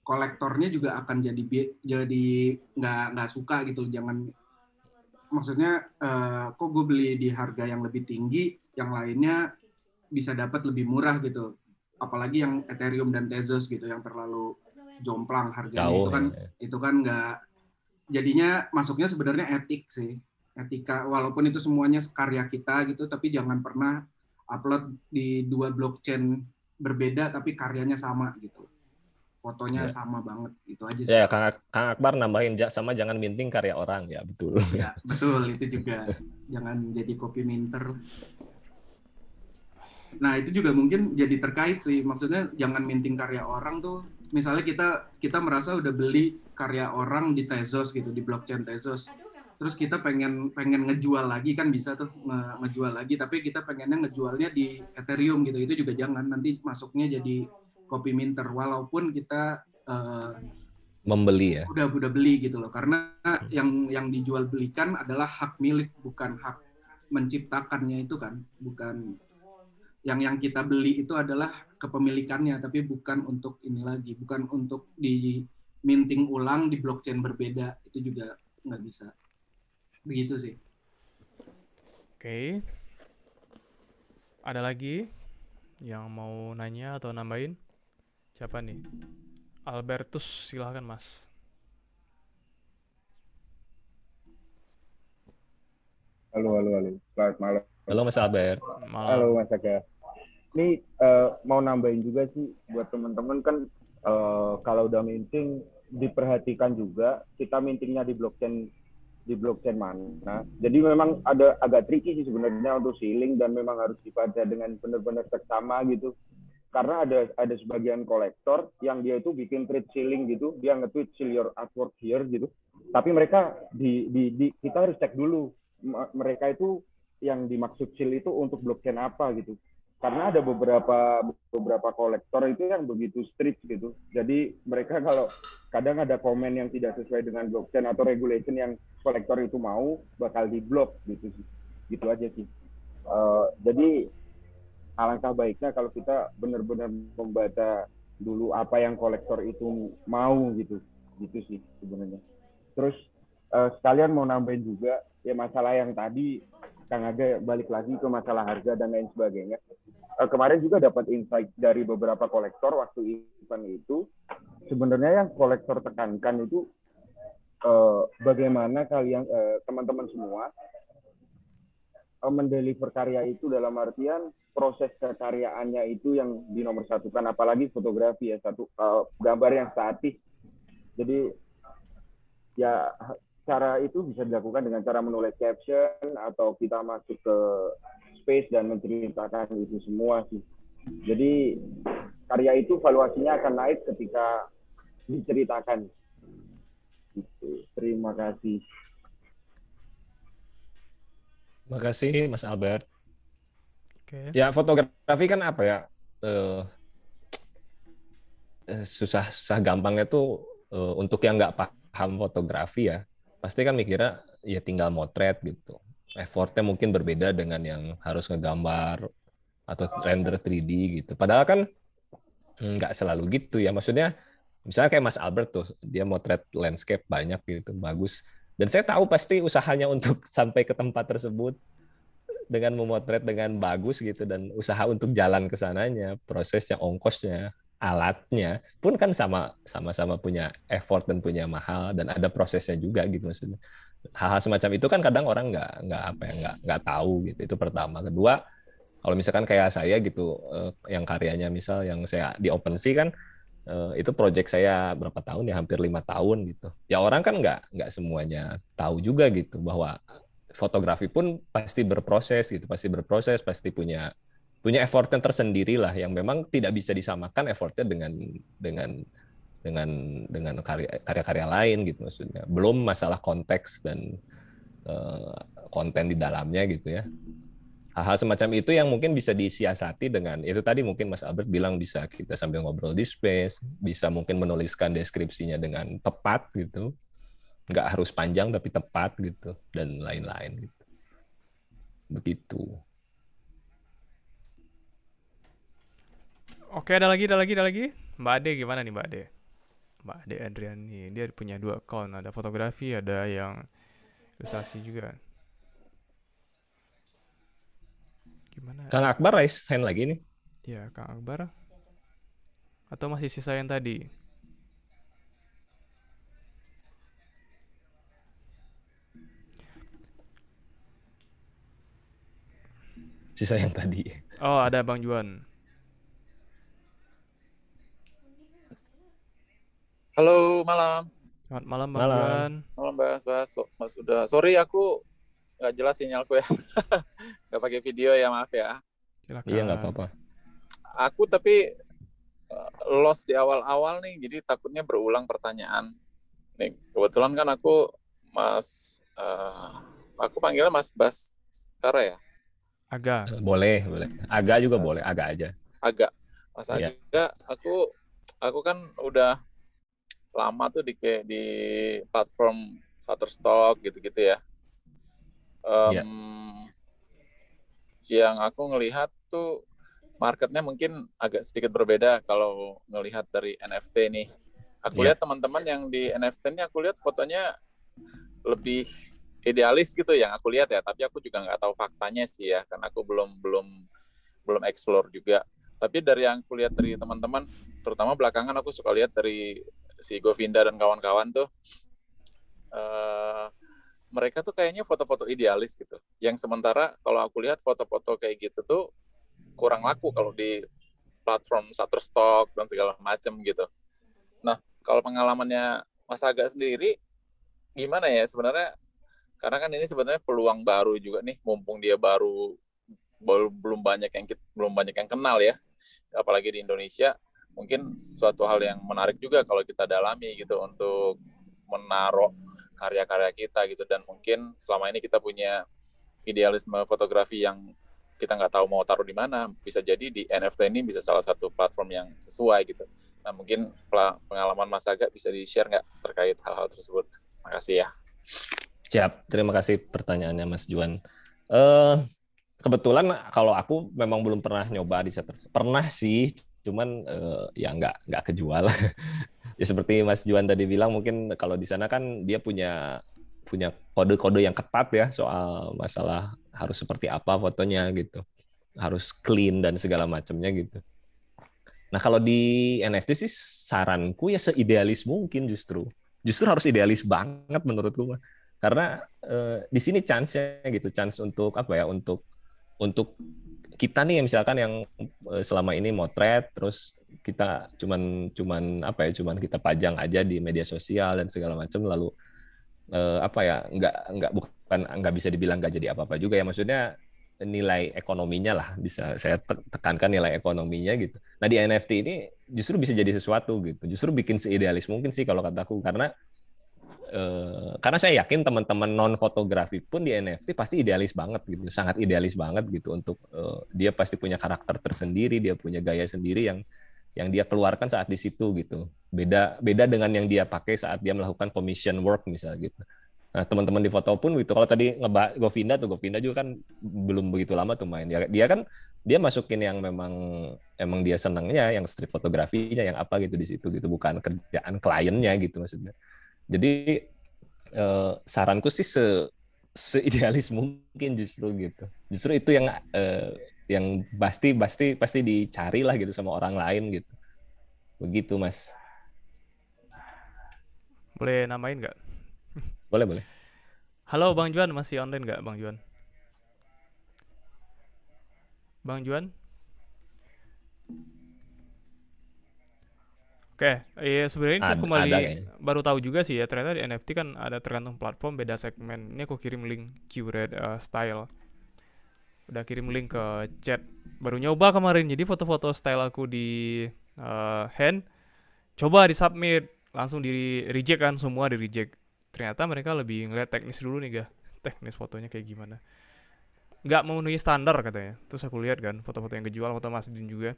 kolektornya juga akan jadi jadi nggak nggak suka gitu jangan maksudnya uh, kok gue beli di harga yang lebih tinggi, yang lainnya bisa dapat lebih murah gitu. Apalagi yang Ethereum dan Tezos gitu yang terlalu jomplang harganya Jauh, itu kan ya. itu kan nggak jadinya masuknya sebenarnya etik sih etika walaupun itu semuanya karya kita gitu tapi jangan pernah upload di dua blockchain berbeda tapi karyanya sama gitu fotonya yeah. sama banget itu aja ya, sih. Ya, yeah, Kang, Kang Akbar nambahin sama jangan minting karya orang ya, betul. Ya, betul itu juga jangan jadi copy minter. Nah, itu juga mungkin jadi terkait sih. Maksudnya jangan minting karya orang tuh. Misalnya kita kita merasa udah beli karya orang di Tezos gitu, di blockchain Tezos. Terus kita pengen pengen ngejual lagi kan bisa tuh nge ngejual lagi, tapi kita pengennya ngejualnya di Ethereum gitu. Itu juga jangan nanti masuknya jadi kopi minter walaupun kita uh, membeli ya udah udah beli gitu loh karena yang yang dijual belikan adalah hak milik bukan hak menciptakannya itu kan bukan yang yang kita beli itu adalah kepemilikannya tapi bukan untuk ini lagi bukan untuk di minting ulang di blockchain berbeda itu juga nggak bisa begitu sih oke okay. ada lagi yang mau nanya atau nambahin Siapa nih? Albertus, silahkan mas. Halo, halo, halo. Selamat malam. Halo Mas Albert. Malam. Halo Mas Aga. Ini uh, mau nambahin juga sih buat teman-teman kan uh, kalau udah minting diperhatikan juga kita mintingnya di blockchain di blockchain mana. Jadi memang ada agak tricky sih sebenarnya untuk sealing dan memang harus dibaca dengan benar-benar seksama gitu karena ada ada sebagian kolektor yang dia itu bikin trade ceiling gitu dia nge-tweet chill your artwork here gitu tapi mereka di, di, di kita harus cek dulu mereka itu yang dimaksud chill itu untuk blockchain apa gitu karena ada beberapa beberapa kolektor itu yang begitu strict gitu jadi mereka kalau kadang ada komen yang tidak sesuai dengan blockchain atau regulation yang kolektor itu mau bakal diblok gitu sih gitu aja sih uh, jadi alangkah baiknya kalau kita benar-benar membaca dulu apa yang kolektor itu mau gitu gitu sih sebenarnya terus uh, sekalian mau nambahin juga ya masalah yang tadi Kang Aga balik lagi ke masalah harga dan lain sebagainya uh, kemarin juga dapat insight dari beberapa kolektor waktu event itu sebenarnya yang kolektor tekankan itu uh, bagaimana kalian teman-teman uh, semua Eh, mendeliver karya itu dalam artian proses kekaryaannya itu yang satu kan apalagi fotografi ya satu uh, gambar yang statis jadi ya cara itu bisa dilakukan dengan cara menulis caption atau kita masuk ke space dan menceritakan itu semua sih jadi karya itu valuasinya akan naik ketika diceritakan gitu. terima kasih Makasih Mas Albert. Okay. Ya fotografi kan apa ya? Uh, susah susah gampangnya tuh eh, untuk yang nggak paham fotografi ya pasti kan mikirnya ya tinggal motret gitu effortnya mungkin berbeda dengan yang harus ngegambar atau render 3D gitu padahal kan mm, nggak selalu gitu ya maksudnya misalnya kayak Mas Albert tuh dia motret landscape banyak gitu bagus dan saya tahu pasti usahanya untuk sampai ke tempat tersebut dengan memotret dengan bagus gitu dan usaha untuk jalan ke sananya, prosesnya, ongkosnya, alatnya pun kan sama sama-sama punya effort dan punya mahal dan ada prosesnya juga gitu maksudnya. Hal-hal semacam itu kan kadang orang nggak nggak apa ya nggak nggak tahu gitu itu pertama. Kedua kalau misalkan kayak saya gitu eh, yang karyanya misal yang saya di OpenSea kan Eh, itu project saya berapa tahun ya hampir lima tahun gitu ya orang kan nggak nggak semuanya tahu juga gitu bahwa fotografi pun pasti berproses gitu pasti berproses pasti punya punya effortnya tersendiri lah yang memang tidak bisa disamakan effortnya dengan dengan dengan dengan karya-karya lain gitu maksudnya belum masalah konteks dan uh, konten di dalamnya gitu ya hal-hal semacam itu yang mungkin bisa disiasati dengan itu tadi mungkin Mas Albert bilang bisa kita sambil ngobrol di space, bisa mungkin menuliskan deskripsinya dengan tepat gitu, nggak harus panjang tapi tepat gitu dan lain-lain gitu. begitu. Oke ada lagi ada lagi ada lagi Mbak Ade gimana nih Mbak Ade? Mbak Ade Adriani dia punya dua account ada fotografi ada yang ilustrasi juga. Gimana? Kang Akbar raise hand lagi nih. Ya, Kang Akbar. Atau masih sisa yang tadi? Sisa yang tadi. Oh, ada Bang Juan. Halo, malam. Selamat malam, Bang malam. Juan. Malam, Bas. Bas, sudah mas, udah. Sorry, aku nggak jelas sinyalku ya nggak pakai video ya maaf ya Silakan. iya nggak apa-apa aku tapi eh, lost di awal-awal nih jadi takutnya berulang pertanyaan nih kebetulan kan aku mas uh, aku panggilnya mas Bas Kara ya agak boleh boleh agak juga mas, boleh agak aja agak Mas agak iya. aku aku kan udah lama tuh di di platform Shutterstock gitu-gitu ya um, yeah. yang aku ngelihat tuh marketnya mungkin agak sedikit berbeda kalau ngelihat dari NFT nih. Aku yeah. lihat teman-teman yang di NFT ini aku lihat fotonya lebih idealis gitu yang aku lihat ya, tapi aku juga nggak tahu faktanya sih ya karena aku belum belum belum explore juga. Tapi dari yang aku lihat dari teman-teman, terutama belakangan aku suka lihat dari si Govinda dan kawan-kawan tuh eh, mereka tuh kayaknya foto-foto idealis gitu. Yang sementara kalau aku lihat foto-foto kayak gitu tuh kurang laku kalau di platform Shutterstock dan segala macam gitu. Nah, kalau pengalamannya Mas Aga sendiri gimana ya sebenarnya karena kan ini sebenarnya peluang baru juga nih mumpung dia baru belum banyak yang kita, belum banyak yang kenal ya apalagi di Indonesia mungkin suatu hal yang menarik juga kalau kita dalami gitu untuk menaruh karya-karya kita gitu dan mungkin selama ini kita punya idealisme fotografi yang kita nggak tahu mau taruh di mana bisa jadi di NFT ini bisa salah satu platform yang sesuai gitu nah mungkin pengalaman Mas Aga bisa di share nggak terkait hal-hal tersebut makasih ya siap terima kasih pertanyaannya Mas Juan uh, kebetulan kalau aku memang belum pernah nyoba di Shutterstock pernah sih cuman uh, ya nggak nggak kejual ya seperti Mas Juan tadi bilang mungkin kalau di sana kan dia punya punya kode-kode yang ketat ya soal masalah harus seperti apa fotonya gitu harus clean dan segala macamnya gitu nah kalau di NFT sih saranku ya seidealis mungkin justru justru harus idealis banget menurutku karena uh, di sini chance-nya gitu chance untuk apa ya untuk untuk kita nih misalkan yang eh, selama ini motret terus kita cuman cuman apa ya cuman kita pajang aja di media sosial dan segala macam lalu eh, apa ya nggak nggak bukan nggak bisa dibilang nggak jadi apa-apa juga ya maksudnya nilai ekonominya lah bisa saya tekankan nilai ekonominya gitu. Nah di NFT ini justru bisa jadi sesuatu gitu, justru bikin seidealis mungkin sih kalau kataku karena Eh, karena saya yakin teman-teman non fotografi pun di NFT pasti idealis banget gitu, sangat idealis banget gitu untuk eh, dia pasti punya karakter tersendiri, dia punya gaya sendiri yang yang dia keluarkan saat di situ gitu. Beda beda dengan yang dia pakai saat dia melakukan commission work misalnya gitu. Nah, teman-teman di foto pun gitu. Kalau tadi ngebak Govinda tuh Govinda juga kan belum begitu lama tuh main. Dia, ya, dia kan dia masukin yang memang emang dia senangnya yang street fotografinya yang apa gitu di situ gitu bukan kerjaan kliennya gitu maksudnya. Jadi uh, saranku sih se seidealis mungkin justru gitu. Justru itu yang eh, yang pasti pasti pasti dicari lah gitu sama orang lain gitu. Begitu Mas. Boleh namain nggak? Boleh boleh. Halo Bang Juan masih online nggak Bang Juan? Bang Juan? Oke, okay. iya sebenarnya ini Ad, kembali ada, baru tahu juga sih ya ternyata di NFT kan ada tergantung platform beda segmen. Ini aku kirim link curated uh, eh, style. Udah kirim link ke chat. Baru nyoba kemarin. Jadi foto-foto style aku di uh, hand coba di submit langsung di reject kan semua di reject. Ternyata mereka lebih ngeliat teknis dulu nih ga teknis fotonya kayak gimana. Nggak memenuhi standar katanya. Terus aku lihat kan foto-foto yang kejual foto Mas juga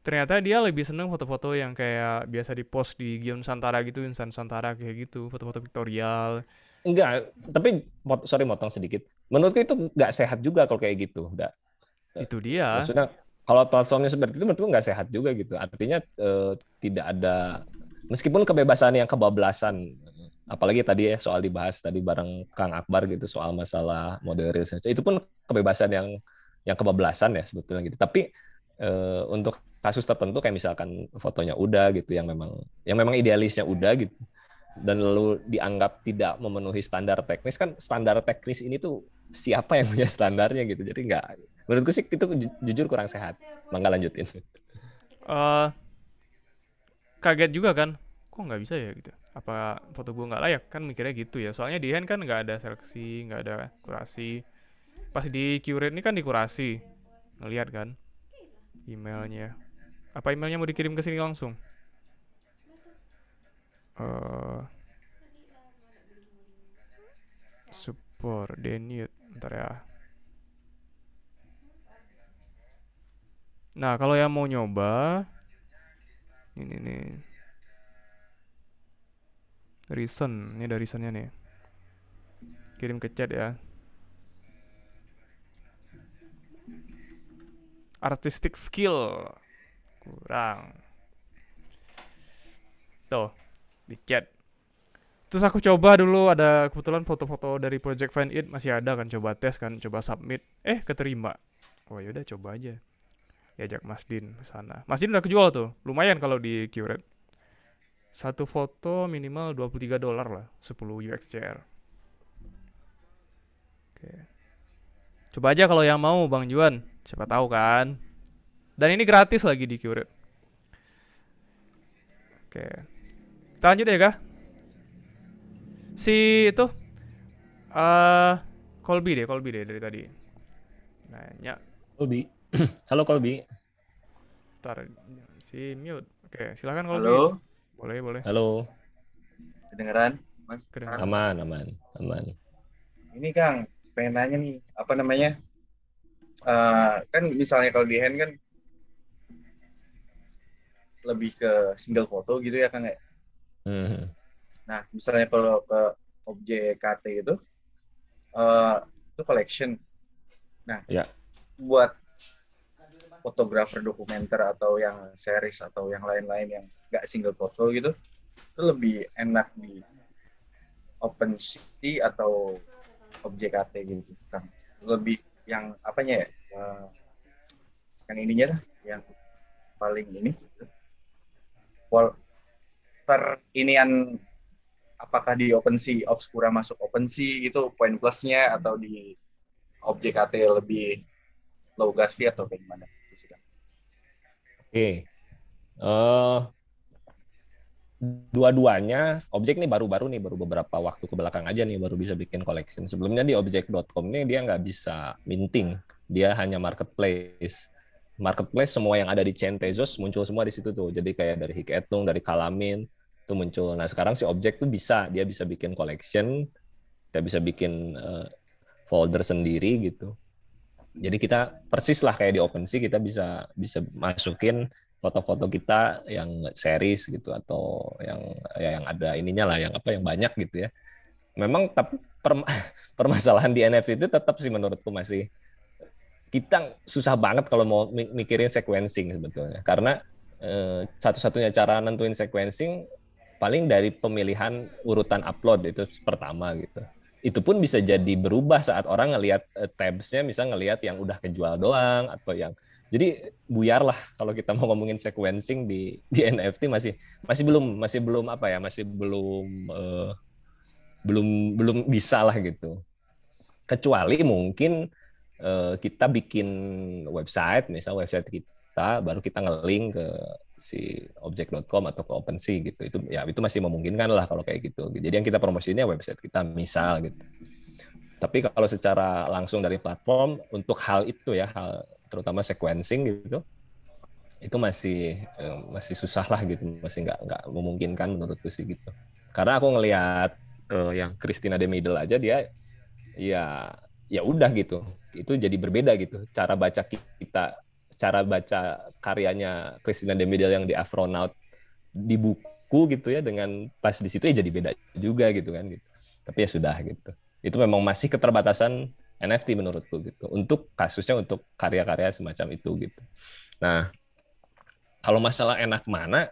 ternyata dia lebih seneng foto-foto yang kayak biasa di dipost di Gion Santara gitu, Insan Santara kayak gitu, foto-foto pictorial. Enggak, tapi sorry motong sedikit. Menurutku itu nggak sehat juga kalau kayak gitu, enggak. Itu dia. Maksudnya kalau platformnya seperti itu menurutku nggak sehat juga gitu. Artinya eh, tidak ada meskipun kebebasan yang kebablasan apalagi tadi ya soal dibahas tadi bareng Kang Akbar gitu soal masalah model reels itu pun kebebasan yang yang kebablasan ya sebetulnya gitu. Tapi uh, untuk kasus tertentu kayak misalkan fotonya udah gitu yang memang yang memang idealisnya udah gitu dan lalu dianggap tidak memenuhi standar teknis kan standar teknis ini tuh siapa yang punya standarnya gitu jadi nggak menurutku sih itu jujur kurang sehat mangga lanjutin uh, kaget juga kan kok nggak bisa ya gitu apa foto gue nggak layak kan mikirnya gitu ya soalnya di hand kan nggak ada seleksi nggak ada kurasi pas di curate ini kan dikurasi ngelihat kan emailnya apa emailnya mau dikirim ke sini langsung uh, support denit ntar ya nah kalau yang mau nyoba ini nih reason ini ada reasonnya nih kirim ke chat ya artistic skill kurang tuh dikit terus aku coba dulu ada kebetulan foto-foto dari project Fan it masih ada kan coba tes kan coba submit eh keterima oh yaudah coba aja diajak Mas Din ke sana Mas Din udah kejual tuh lumayan kalau di curate. satu foto minimal 23 dolar lah 10 UXCR oke coba aja kalau yang mau Bang Juan Siapa tahu kan. Dan ini gratis lagi di Qred. Oke. Kita lanjut ya, Kak. Si itu eh uh, Colby deh, Colby deh dari tadi. Nanya. Colby. Halo Colby. Ntar si mute. Oke, silakan Colby. Halo. Boleh, boleh. Halo. Kedengeran? Mas. Kedengeran. Aman, aman, aman. Ini Kang, pengen nanya nih, apa namanya? uh, kan misalnya kalau di hand kan lebih ke single foto gitu ya kan ya. Hmm. Nah misalnya kalau ke objek KT itu uh, eh, itu collection. Nah yeah. buat fotografer dokumenter atau yang series atau yang lain-lain yang nggak single foto gitu itu lebih enak di open city atau objek KT gitu kan lebih yang apanya ya uh, yang ininya lah yang paling ini wall ter inian apakah di OpenSea obscura masuk OpenSea itu poin plusnya atau di objek AT lebih low gas fee atau bagaimana? oke okay. uh, eh, dua-duanya objek nih baru-baru nih baru beberapa waktu ke belakang aja nih baru bisa bikin collection. Sebelumnya di objek.com ini dia nggak bisa minting, dia hanya marketplace. Marketplace semua yang ada di chain Tezos muncul semua di situ tuh. Jadi kayak dari hiketung dari Kalamin itu muncul. Nah, sekarang si objek tuh bisa, dia bisa bikin collection, dia bisa bikin uh, folder sendiri gitu. Jadi kita persis lah kayak di OpenSea kita bisa bisa masukin foto-foto kita yang series gitu atau yang ya yang ada ininya lah yang apa yang banyak gitu ya. Memang tapi permasalahan di NFT itu tetap sih menurutku masih kita susah banget kalau mau mikirin sequencing sebetulnya karena eh, satu-satunya cara nentuin sequencing paling dari pemilihan urutan upload itu pertama gitu. Itu pun bisa jadi berubah saat orang ngelihat eh, tabsnya, misalnya ngelihat yang udah kejual doang atau yang jadi buyar lah kalau kita mau ngomongin sequencing di di NFT masih masih belum masih belum apa ya masih belum uh, belum belum bisa lah gitu kecuali mungkin uh, kita bikin website misal website kita baru kita ngelink ke si objek.com atau ke OpenSea gitu itu ya itu masih memungkinkan lah kalau kayak gitu jadi yang kita promosiinnya website kita misal gitu tapi kalau secara langsung dari platform untuk hal itu ya hal terutama sequencing gitu itu masih eh, masih susah lah gitu masih nggak nggak memungkinkan menurutku sih gitu karena aku ngelihat uh, yang Christina de Middle aja dia ya ya udah gitu itu jadi berbeda gitu cara baca kita cara baca karyanya Christina de Middle yang di Afronaut di buku gitu ya dengan pas di situ ya jadi beda juga gitu kan gitu tapi ya sudah gitu itu memang masih keterbatasan NFT menurutku gitu untuk kasusnya untuk karya-karya semacam itu gitu nah kalau masalah enak mana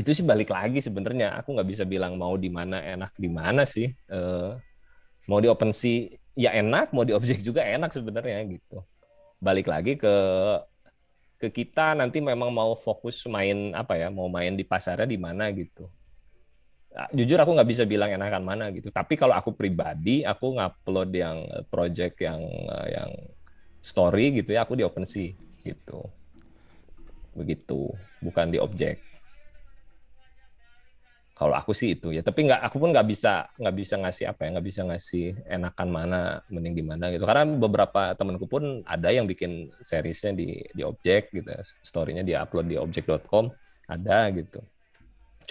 itu sih balik lagi sebenarnya aku nggak bisa bilang mau di mana enak di mana sih Uh, mau di OpenSea ya enak mau di objek juga enak sebenarnya gitu balik lagi ke ke kita nanti memang mau fokus main apa ya mau main di pasarnya di mana gitu jujur aku nggak bisa bilang enakan mana gitu tapi kalau aku pribadi aku ngupload yang eh, project yang eh, yang story gitu ya aku di open sih gitu begitu bukan di objek kalau aku sih itu ya tapi nggak aku pun nggak bisa nggak bisa ngasih apa ya nggak bisa ngasih enakan mana mending gimana gitu karena beberapa temanku pun ada yang bikin seriesnya di di objek gitu ya. storynya di upload di objek.com ada gitu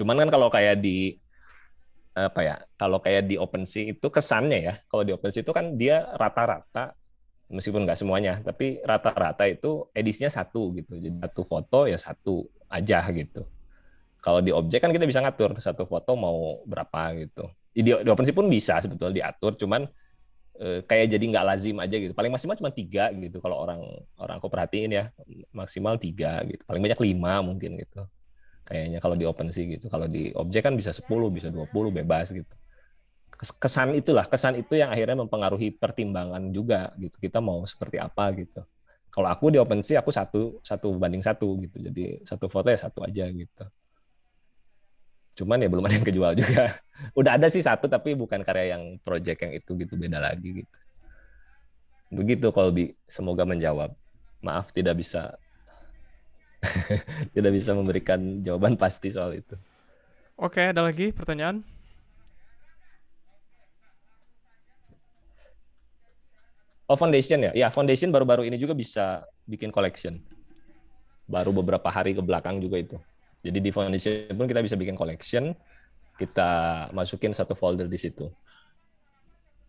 cuman kan kalau kayak di apa ya kalau kayak di OpenSea itu kesannya ya kalau di OpenSea itu kan dia rata-rata meskipun nggak semuanya tapi rata-rata itu edisinya satu gitu jadi satu foto ya satu aja gitu kalau di objek kan kita bisa ngatur satu foto mau berapa gitu di, di OpenSea pun bisa sebetulnya diatur cuman eh, kayak jadi nggak lazim aja gitu paling maksimal cuma tiga gitu kalau orang orang aku perhatiin ya maksimal tiga gitu paling banyak lima mungkin gitu kayaknya kalau di open sih gitu. Kalau di objek kan bisa 10, bisa 20 bebas gitu. Kesan itulah, kesan itu yang akhirnya mempengaruhi pertimbangan juga gitu. Kita mau seperti apa gitu. Kalau aku di open sih aku satu satu banding satu gitu. Jadi satu foto ya satu aja gitu. Cuman ya belum ada yang kejual juga. Udah ada sih satu tapi bukan karya yang project yang itu gitu beda lagi gitu. Begitu kalau semoga menjawab. Maaf tidak bisa tidak bisa memberikan jawaban pasti soal itu. Oke, ada lagi pertanyaan? Oh, foundation ya? Ya, foundation baru-baru ini juga bisa bikin collection. Baru beberapa hari ke belakang juga itu. Jadi di foundation pun kita bisa bikin collection, kita masukin satu folder di situ.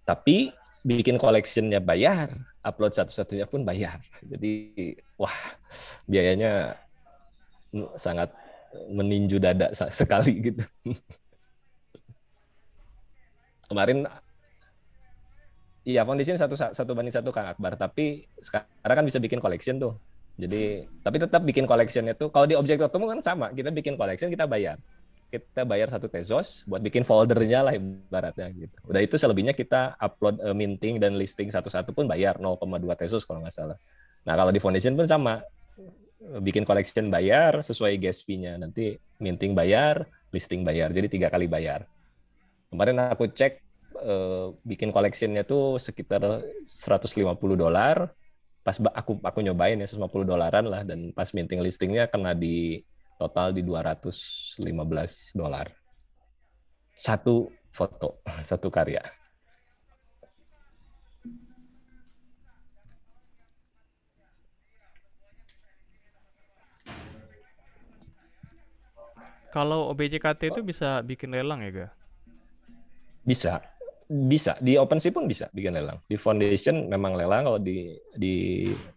Tapi bikin collectionnya bayar, upload satu-satunya pun bayar. Jadi wah biayanya sangat meninju dada sekali gitu. Kemarin Iya, foundation satu satu banding satu Kang Akbar, tapi sekarang kan bisa bikin collection tuh. Jadi, tapi tetap bikin collectionnya tuh kalau di objek ketemu kan sama, kita bikin collection kita bayar kita bayar satu tezos buat bikin foldernya lah ibaratnya gitu. Udah itu selebihnya kita upload uh, minting dan listing satu-satu pun bayar 0,2 tezos kalau nggak salah. Nah kalau di foundation pun sama, bikin collection bayar sesuai gas fee-nya. Nanti minting bayar, listing bayar. Jadi tiga kali bayar. Kemarin aku cek eh, bikin collectionnya tuh sekitar 150 dolar. Pas aku aku nyobain ya 150 dolaran lah dan pas minting listingnya kena di total di 215 dolar. Satu foto, satu karya. Kalau OBJKT itu oh. bisa bikin lelang ya, Ga? Bisa. Bisa. Di OpenSea pun bisa bikin lelang. Di Foundation memang lelang, kalau di di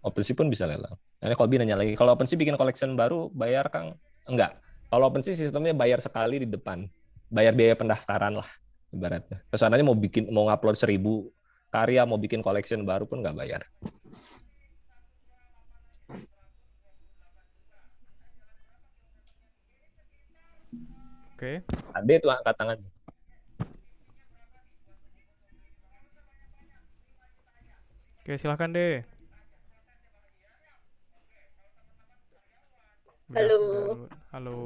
OpenSea pun bisa lelang. Nah, kalau nanya lagi, kalau OpenSea bikin collection baru, bayar Kang Enggak. Kalau OpenSea sistemnya bayar sekali di depan. Bayar biaya pendaftaran lah ibaratnya. Kesannya mau bikin mau ngupload seribu karya, mau bikin collection baru pun nggak bayar. Oke. Okay. Ade tuh angkat tangan. Oke, silahkan deh. Halo. Halo.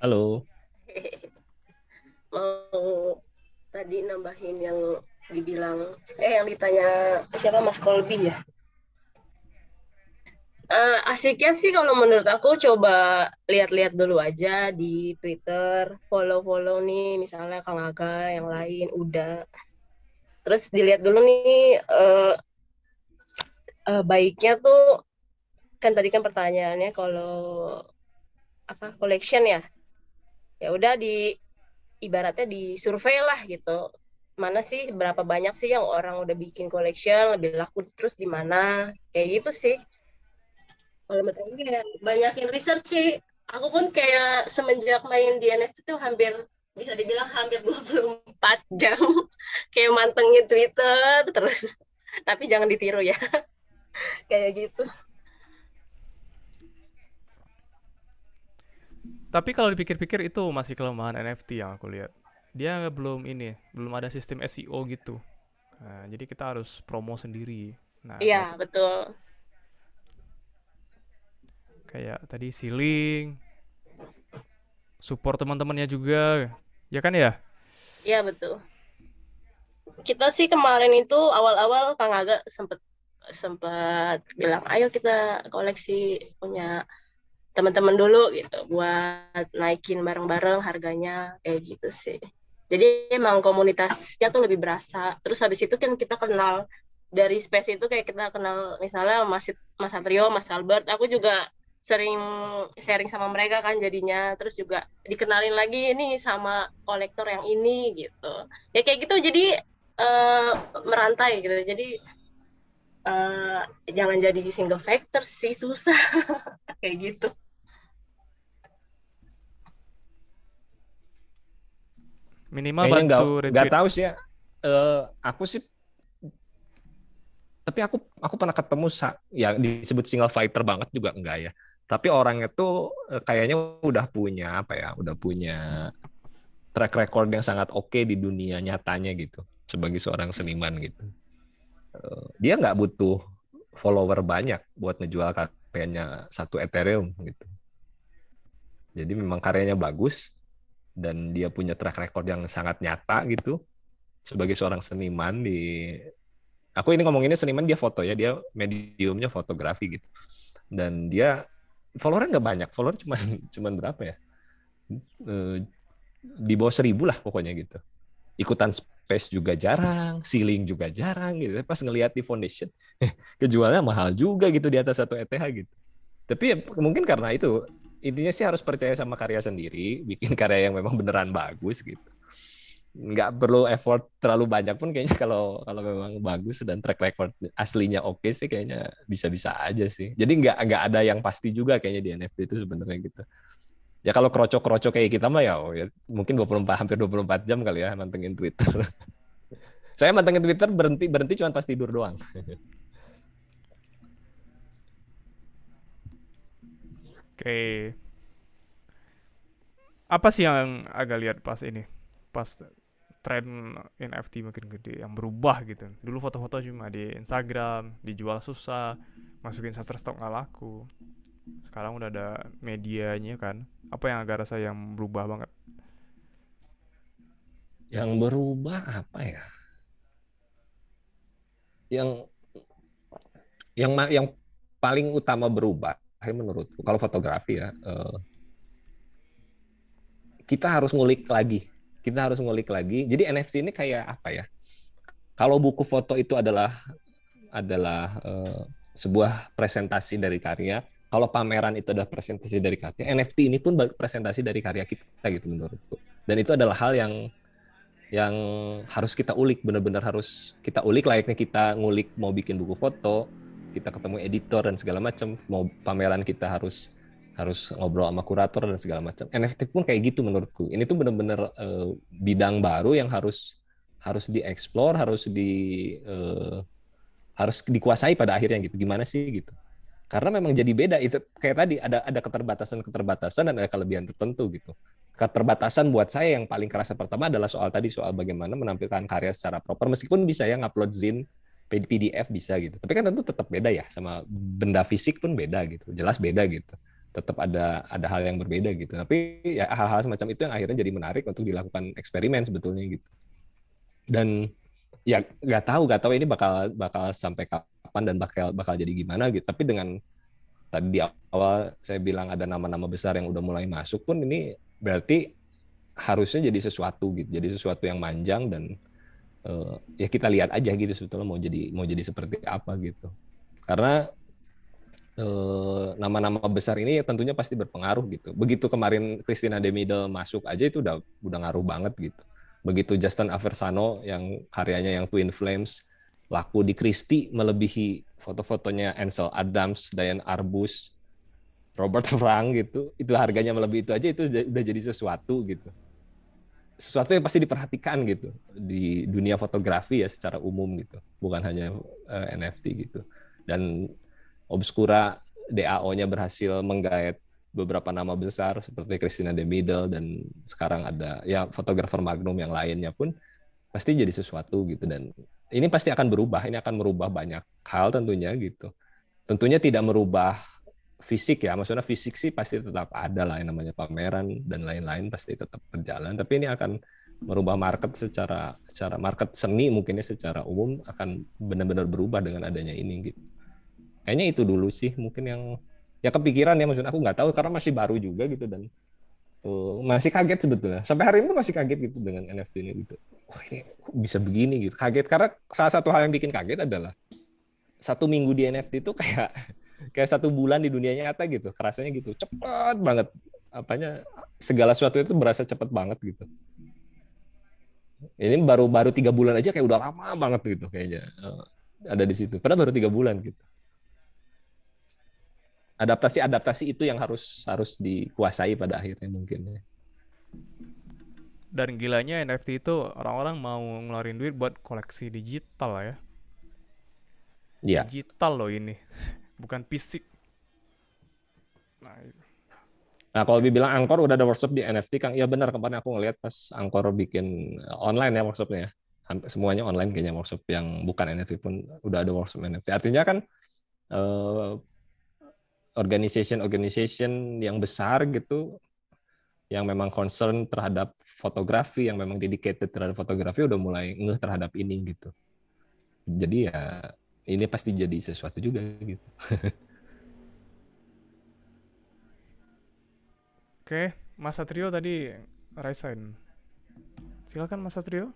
Halo. Mau tadi nambahin yang dibilang eh yang ditanya siapa Mas Kolbi ya? Uh, asiknya sih kalau menurut aku coba lihat-lihat dulu aja di Twitter, follow-follow nih misalnya Kang Aga yang lain udah. Terus dilihat dulu nih uh, uh, baiknya tuh kan tadi kan pertanyaannya kalau apa collection ya ya udah di ibaratnya di survei lah gitu mana sih berapa banyak sih yang orang udah bikin collection lebih laku terus di mana kayak gitu sih kalau menurut ya banyakin research sih aku pun kayak semenjak main di NFT tuh hampir bisa dibilang hampir 24 jam kayak mantengin Twitter terus tapi jangan ditiru ya kayak gitu Tapi kalau dipikir-pikir itu masih kelemahan NFT yang aku lihat. Dia belum ini, belum ada sistem SEO gitu. Nah, jadi kita harus promo sendiri. Nah, iya, itu. betul. Kayak tadi siling, support teman-temannya juga, ya kan ya? Iya, betul. Kita sih kemarin itu awal-awal Kang agak sempet sempat bilang ayo kita koleksi punya teman-teman dulu gitu buat naikin bareng-bareng harganya kayak gitu sih jadi emang komunitasnya tuh lebih berasa terus habis itu kan kita kenal dari space itu kayak kita kenal misalnya Mas Mas Satrio, Mas Albert, aku juga sering sharing sama mereka kan jadinya terus juga dikenalin lagi ini sama kolektor yang ini gitu ya kayak gitu jadi uh, merantai gitu jadi uh, jangan jadi single factor sih susah kayak gitu Minimal Kayaknya bantu gak, Gak tahu sih ya. Uh, aku sih tapi aku aku pernah ketemu sa yang disebut single fighter banget juga enggak ya. Tapi orang itu eh, kayaknya udah punya apa ya? Udah punya track record yang sangat oke okay di dunia nyatanya gitu sebagai seorang seniman gitu. Eh, dia nggak butuh follower banyak buat ngejual karyanya satu Ethereum gitu. Jadi memang karyanya bagus, dan dia punya track record yang sangat nyata gitu sebagai seorang seniman di aku ini ngomonginnya seniman dia foto ya dia mediumnya fotografi gitu dan dia followernya nggak banyak follower cuma cuman berapa ya eh, di bawah seribu lah pokoknya gitu ikutan space juga jarang ceiling juga jarang gitu pas ngelihat di foundation kejualnya mahal juga gitu di atas satu ETH gitu tapi ya, mungkin karena itu intinya sih harus percaya sama karya sendiri, bikin karya yang memang beneran bagus gitu. Nggak perlu effort terlalu banyak pun kayaknya kalau kalau memang bagus dan track record aslinya oke sih kayaknya bisa-bisa aja sih. Jadi nggak nggak ada yang pasti juga kayaknya di NFT itu sebenarnya gitu. Ya kalau kroco-kroco kayak kita mah ya, oh, ya mungkin 24 hampir 24 jam kali ya mantengin Twitter. Saya mantengin Twitter berhenti berhenti cuma pas tidur doang. Oke. Apa sih yang agak lihat pas ini? Pas tren NFT makin gede yang berubah gitu. Dulu foto-foto cuma di Instagram, dijual susah, masukin Shutterstock nggak laku. Sekarang udah ada medianya kan. Apa yang agak rasa yang berubah banget? Yang berubah apa ya? Yang yang yang paling utama berubah tapi menurutku kalau fotografi ya eh, kita harus ngulik lagi kita harus ngulik lagi jadi NFT ini kayak apa ya kalau buku foto itu adalah adalah eh, sebuah presentasi dari karya kalau pameran itu adalah presentasi dari karya NFT ini pun presentasi dari karya kita gitu menurutku dan itu adalah hal yang yang harus kita ulik benar-benar harus kita ulik layaknya kita ngulik mau bikin buku foto kita ketemu editor dan segala macam mau pameran kita harus harus ngobrol sama kurator dan segala macam NFT pun kayak gitu menurutku ini tuh benar-benar uh, eh, bidang baru yang harus harus dieksplor harus di uh, harus dikuasai pada akhirnya gitu gimana sih gitu karena memang jadi beda itu kayak tadi ada ada keterbatasan keterbatasan dan ada kelebihan tertentu gitu keterbatasan buat saya yang paling kerasa pertama adalah soal tadi soal bagaimana menampilkan karya secara proper meskipun bisa ya ngupload zin PDF bisa gitu. Tapi kan tentu tetap beda ya sama benda fisik pun beda gitu. Jelas beda gitu. Tetap ada ada hal yang berbeda gitu. Tapi ya hal-hal semacam itu yang akhirnya jadi menarik untuk dilakukan eksperimen sebetulnya gitu. Dan ya nggak tahu nggak tahu ini bakal bakal sampai kapan dan bakal bakal jadi gimana gitu tapi dengan tadi di awal saya bilang ada nama-nama besar yang udah mulai masuk pun ini berarti harusnya jadi sesuatu gitu jadi sesuatu yang manjang dan uh, ya kita lihat aja gitu sebetulnya mau jadi mau jadi seperti apa gitu karena eh, nama-nama uh, besar ini tentunya pasti berpengaruh gitu begitu kemarin Christina de Middle masuk aja itu udah udah ngaruh banget gitu begitu Justin Aversano yang karyanya yang Twin Flames laku di Christie melebihi foto-fotonya Ansel Adams, Diane Arbus, Robert Frank gitu itu harganya melebihi itu aja itu udah jadi sesuatu gitu sesuatu yang pasti diperhatikan gitu di dunia fotografi ya secara umum gitu bukan hanya uh, eh, NFT gitu dan Obscura DAO-nya berhasil menggait beberapa nama besar seperti Christina de Middle dan sekarang ada ya fotografer Magnum yang lainnya pun pasti jadi sesuatu gitu dan ini pasti akan berubah ini akan merubah banyak hal tentunya gitu tentunya tidak merubah fisik ya, maksudnya fisik sih pasti tetap ada lah yang namanya pameran dan lain-lain pasti tetap berjalan. Tapi ini akan merubah market secara secara market seni mungkinnya secara umum akan benar-benar berubah dengan adanya ini gitu. Kayaknya itu dulu sih mungkin yang ya kepikiran ya maksudnya aku nggak tahu karena masih baru juga gitu dan uh, masih kaget sebetulnya. Sampai hari ini masih kaget gitu dengan NFT ini gitu. oh, ini bisa begini gitu. Kaget karena salah satu hal yang bikin kaget adalah satu minggu di NFT itu kayak kayak satu bulan di dunia nyata gitu kerasanya gitu cepet banget apanya segala sesuatu itu berasa cepet banget gitu ini baru baru tiga bulan aja kayak udah lama banget gitu kayaknya eh, ada di situ padahal baru tiga bulan gitu adaptasi adaptasi itu yang harus harus dikuasai pada akhirnya mungkin ya. dan gilanya NFT itu orang-orang mau ngeluarin duit buat koleksi digital ya. Yeah. Digital loh ini bukan fisik. Nah, itu. Nah, kalau dibilang Angkor udah ada workshop di NFT, Kang. Iya benar, kemarin aku ngeliat pas Angkor bikin eh, online ya workshopnya. Ya. Hampir semuanya online kayaknya workshop yang bukan NFT pun udah ada workshop NFT. Artinya kan eh, organization-organization yang besar gitu, yang memang concern terhadap fotografi, yang memang dedicated terhadap fotografi udah mulai ngeh terhadap ini gitu. Jadi ya ini pasti jadi sesuatu juga gitu. Oke, Mas Satrio tadi resign. Silakan Mas Satrio.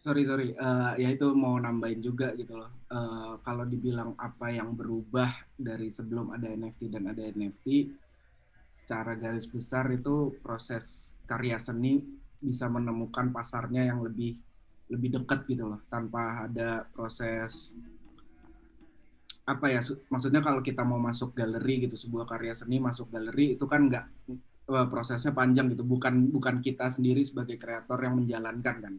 Sorry sorry, uh, ya itu mau nambahin juga gitu loh. Uh, kalau dibilang apa yang berubah dari sebelum ada NFT dan ada NFT, secara garis besar itu proses karya seni bisa menemukan pasarnya yang lebih lebih dekat gitu loh tanpa ada proses apa ya maksudnya kalau kita mau masuk galeri gitu sebuah karya seni masuk galeri itu kan nggak eh, prosesnya panjang gitu bukan bukan kita sendiri sebagai kreator yang menjalankan kan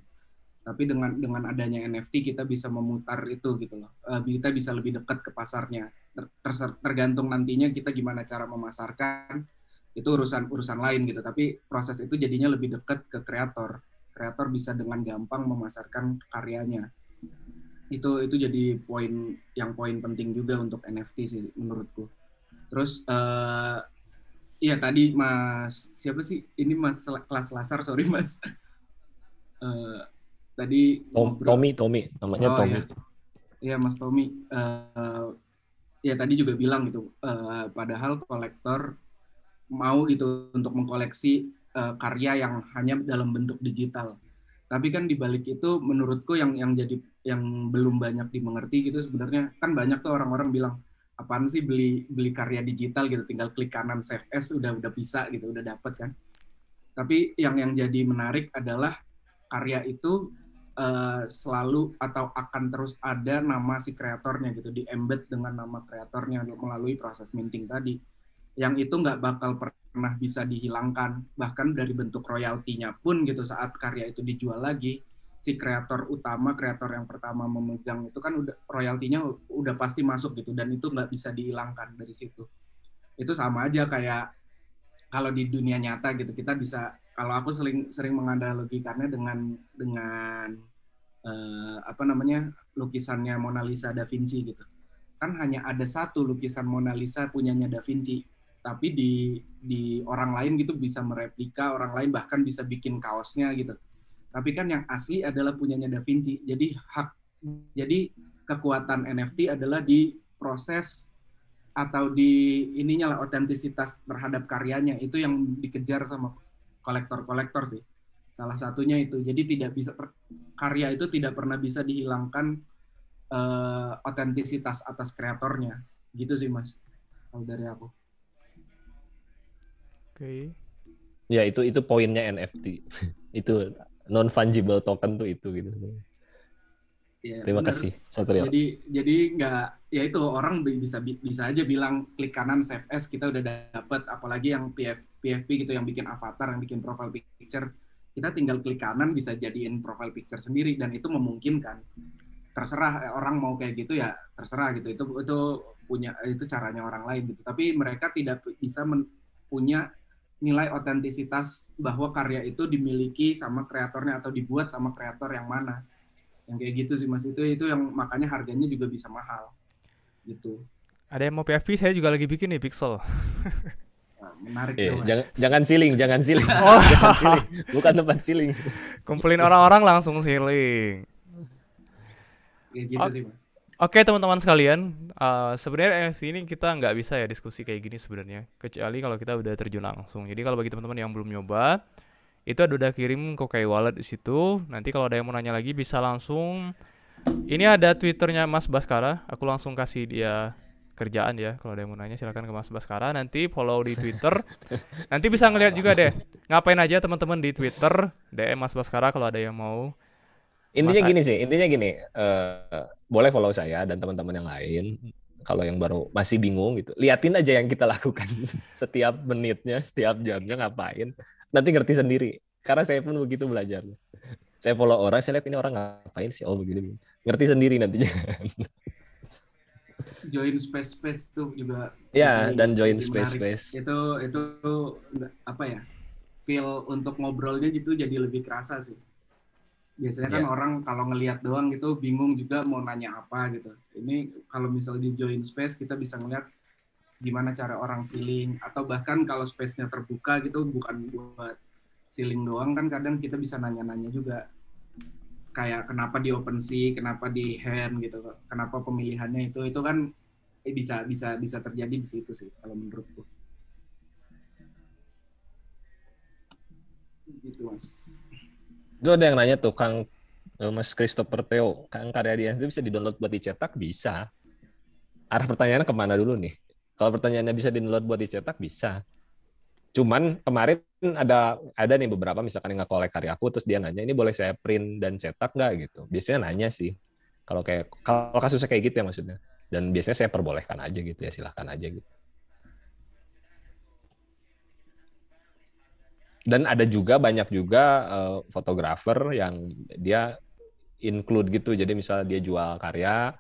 tapi dengan dengan adanya NFT kita bisa memutar itu gitu loh eh, kita bisa lebih dekat ke pasarnya ter, tergantung nantinya kita gimana cara memasarkan itu urusan urusan lain gitu tapi proses itu jadinya lebih dekat ke kreator kreator bisa dengan gampang memasarkan karyanya itu itu jadi poin yang poin penting juga untuk NFT sih menurutku terus uh, Iya tadi Mas siapa sih ini Mas kelas Lasar sorry Mas. Uh, tadi Tom, Tommy Tommy namanya oh, Tommy. Iya ya, Mas Tommy. Uh, ya tadi juga bilang gitu. Uh, padahal kolektor mau gitu untuk mengkoleksi uh, karya yang hanya dalam bentuk digital. Tapi kan di balik itu menurutku yang yang jadi yang belum banyak dimengerti gitu sebenarnya kan banyak tuh orang-orang bilang apaan sih beli beli karya digital gitu tinggal klik kanan save as udah udah bisa gitu udah dapet kan. Tapi yang yang jadi menarik adalah karya itu uh, selalu atau akan terus ada nama si kreatornya gitu di embed dengan nama kreatornya melalui proses minting tadi yang itu nggak bakal pernah pernah bisa dihilangkan bahkan dari bentuk royaltinya pun gitu saat karya itu dijual lagi si kreator utama kreator yang pertama memegang itu kan udah royaltinya udah pasti masuk gitu dan itu nggak bisa dihilangkan dari situ itu sama aja kayak kalau di dunia nyata gitu kita bisa kalau aku sering sering karena dengan dengan eh, apa namanya lukisannya Mona Lisa da Vinci gitu kan hanya ada satu lukisan Mona Lisa punyanya da Vinci tapi di di orang lain gitu bisa mereplika orang lain bahkan bisa bikin kaosnya gitu tapi kan yang asli adalah punyanya Da Vinci jadi hak jadi kekuatan NFT adalah di proses atau di ininya lah otentisitas terhadap karyanya itu yang dikejar sama kolektor-kolektor sih salah satunya itu jadi tidak bisa per, karya itu tidak pernah bisa dihilangkan uh, otentisitas atas kreatornya gitu sih mas kalau dari aku okay. ya itu itu poinnya NFT itu non fungible token tuh itu gitu Ya, Terima bener. kasih, Satrio. Jadi jadi nggak ya itu orang bisa bisa aja bilang klik kanan save as kita udah dapet apalagi yang PF, PFP gitu yang bikin avatar, yang bikin profile picture kita tinggal klik kanan bisa jadiin profile picture sendiri dan itu memungkinkan terserah eh, orang mau kayak gitu ya terserah gitu itu itu punya itu caranya orang lain gitu tapi mereka tidak bisa punya nilai otentisitas bahwa karya itu dimiliki sama kreatornya atau dibuat sama kreator yang mana yang kayak gitu sih mas itu itu yang makanya harganya juga bisa mahal gitu ada yang mau PFP saya juga lagi bikin nih pixel nah, menarik eh, jangan, jangan siling jangan siling oh. bukan tempat siling kumpulin orang-orang langsung siling kayak gitu oh. sih mas Oke okay, teman-teman sekalian, uh, sebenarnya NFT ini kita nggak bisa ya diskusi kayak gini sebenarnya, kecuali kalau kita udah terjun langsung. Jadi kalau bagi teman-teman yang belum nyoba, itu ada udah kirim kokai kayak Wallet di situ. Nanti kalau ada yang mau nanya lagi bisa langsung. Ini ada twitternya Mas Baskara, aku langsung kasih dia kerjaan ya. Kalau ada yang mau nanya silahkan ke Mas Baskara. Nanti follow di Twitter. Nanti bisa ngelihat juga deh ngapain aja teman-teman di Twitter. DM Mas Baskara kalau ada yang mau Intinya gini sih, intinya gini, uh, boleh follow saya dan teman-teman yang lain. Kalau yang baru masih bingung gitu, liatin aja yang kita lakukan setiap menitnya, setiap jamnya ngapain. Nanti ngerti sendiri. Karena saya pun begitu belajar. Saya follow orang, saya lihat ini orang ngapain sih, oh begini. begini. Ngerti sendiri nantinya. join space space tuh juga ya dan join space space itu itu apa ya feel untuk ngobrolnya gitu jadi lebih kerasa sih biasanya kan iya. orang kalau ngelihat doang gitu bingung juga mau nanya apa gitu ini kalau misalnya di join space kita bisa ngelihat gimana cara orang siling atau bahkan kalau space-nya terbuka gitu bukan buat siling doang kan kadang kita bisa nanya-nanya juga kayak kenapa di open sea kenapa di hand gitu, kenapa pemilihannya itu itu kan eh, bisa bisa bisa terjadi di situ sih kalau menurutku. Gitu mas. Itu ada yang nanya tuh, Kang eh, Mas Christopher Theo, Kang karya Dian itu bisa didownload buat dicetak? Bisa. Arah pertanyaannya kemana dulu nih? Kalau pertanyaannya bisa didownload buat dicetak, bisa. Cuman kemarin ada ada nih beberapa misalkan yang nggak karya aku, terus dia nanya, ini boleh saya print dan cetak nggak gitu? Biasanya nanya sih. Kalau kayak kalau kasusnya kayak gitu ya maksudnya. Dan biasanya saya perbolehkan aja gitu ya, silahkan aja gitu. dan ada juga banyak juga eh, fotografer uh, yang dia include gitu. Jadi misalnya dia jual karya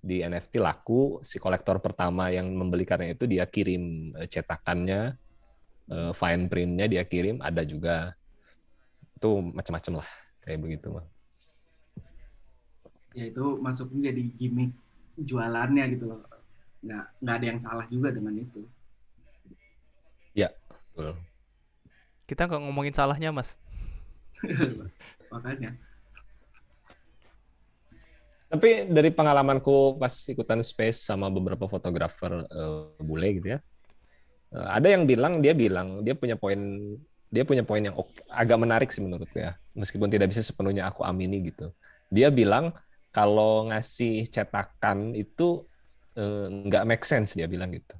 di NFT laku, si kolektor pertama yang membeli karya itu dia kirim eh, cetakannya, uh, fine printnya dia kirim. Ada juga itu macam-macam lah kayak begitu, mah. Ya itu masuknya jadi gimmick jualannya gitu loh. Nggak nggak ada yang salah juga dengan itu. Ya, betul. Kita nggak ngomongin salahnya, Mas. Makanya. Tapi dari pengalamanku pas ikutan space sama beberapa fotografer uh, bule gitu ya, eh, ada yang bilang dia bilang dia punya poin dia punya poin yang agak menarik sih menurutku ya, meskipun tidak bisa sepenuhnya aku amini gitu. Dia bilang kalau ngasih cetakan itu eh, nggak uh, make sense dia bilang gitu.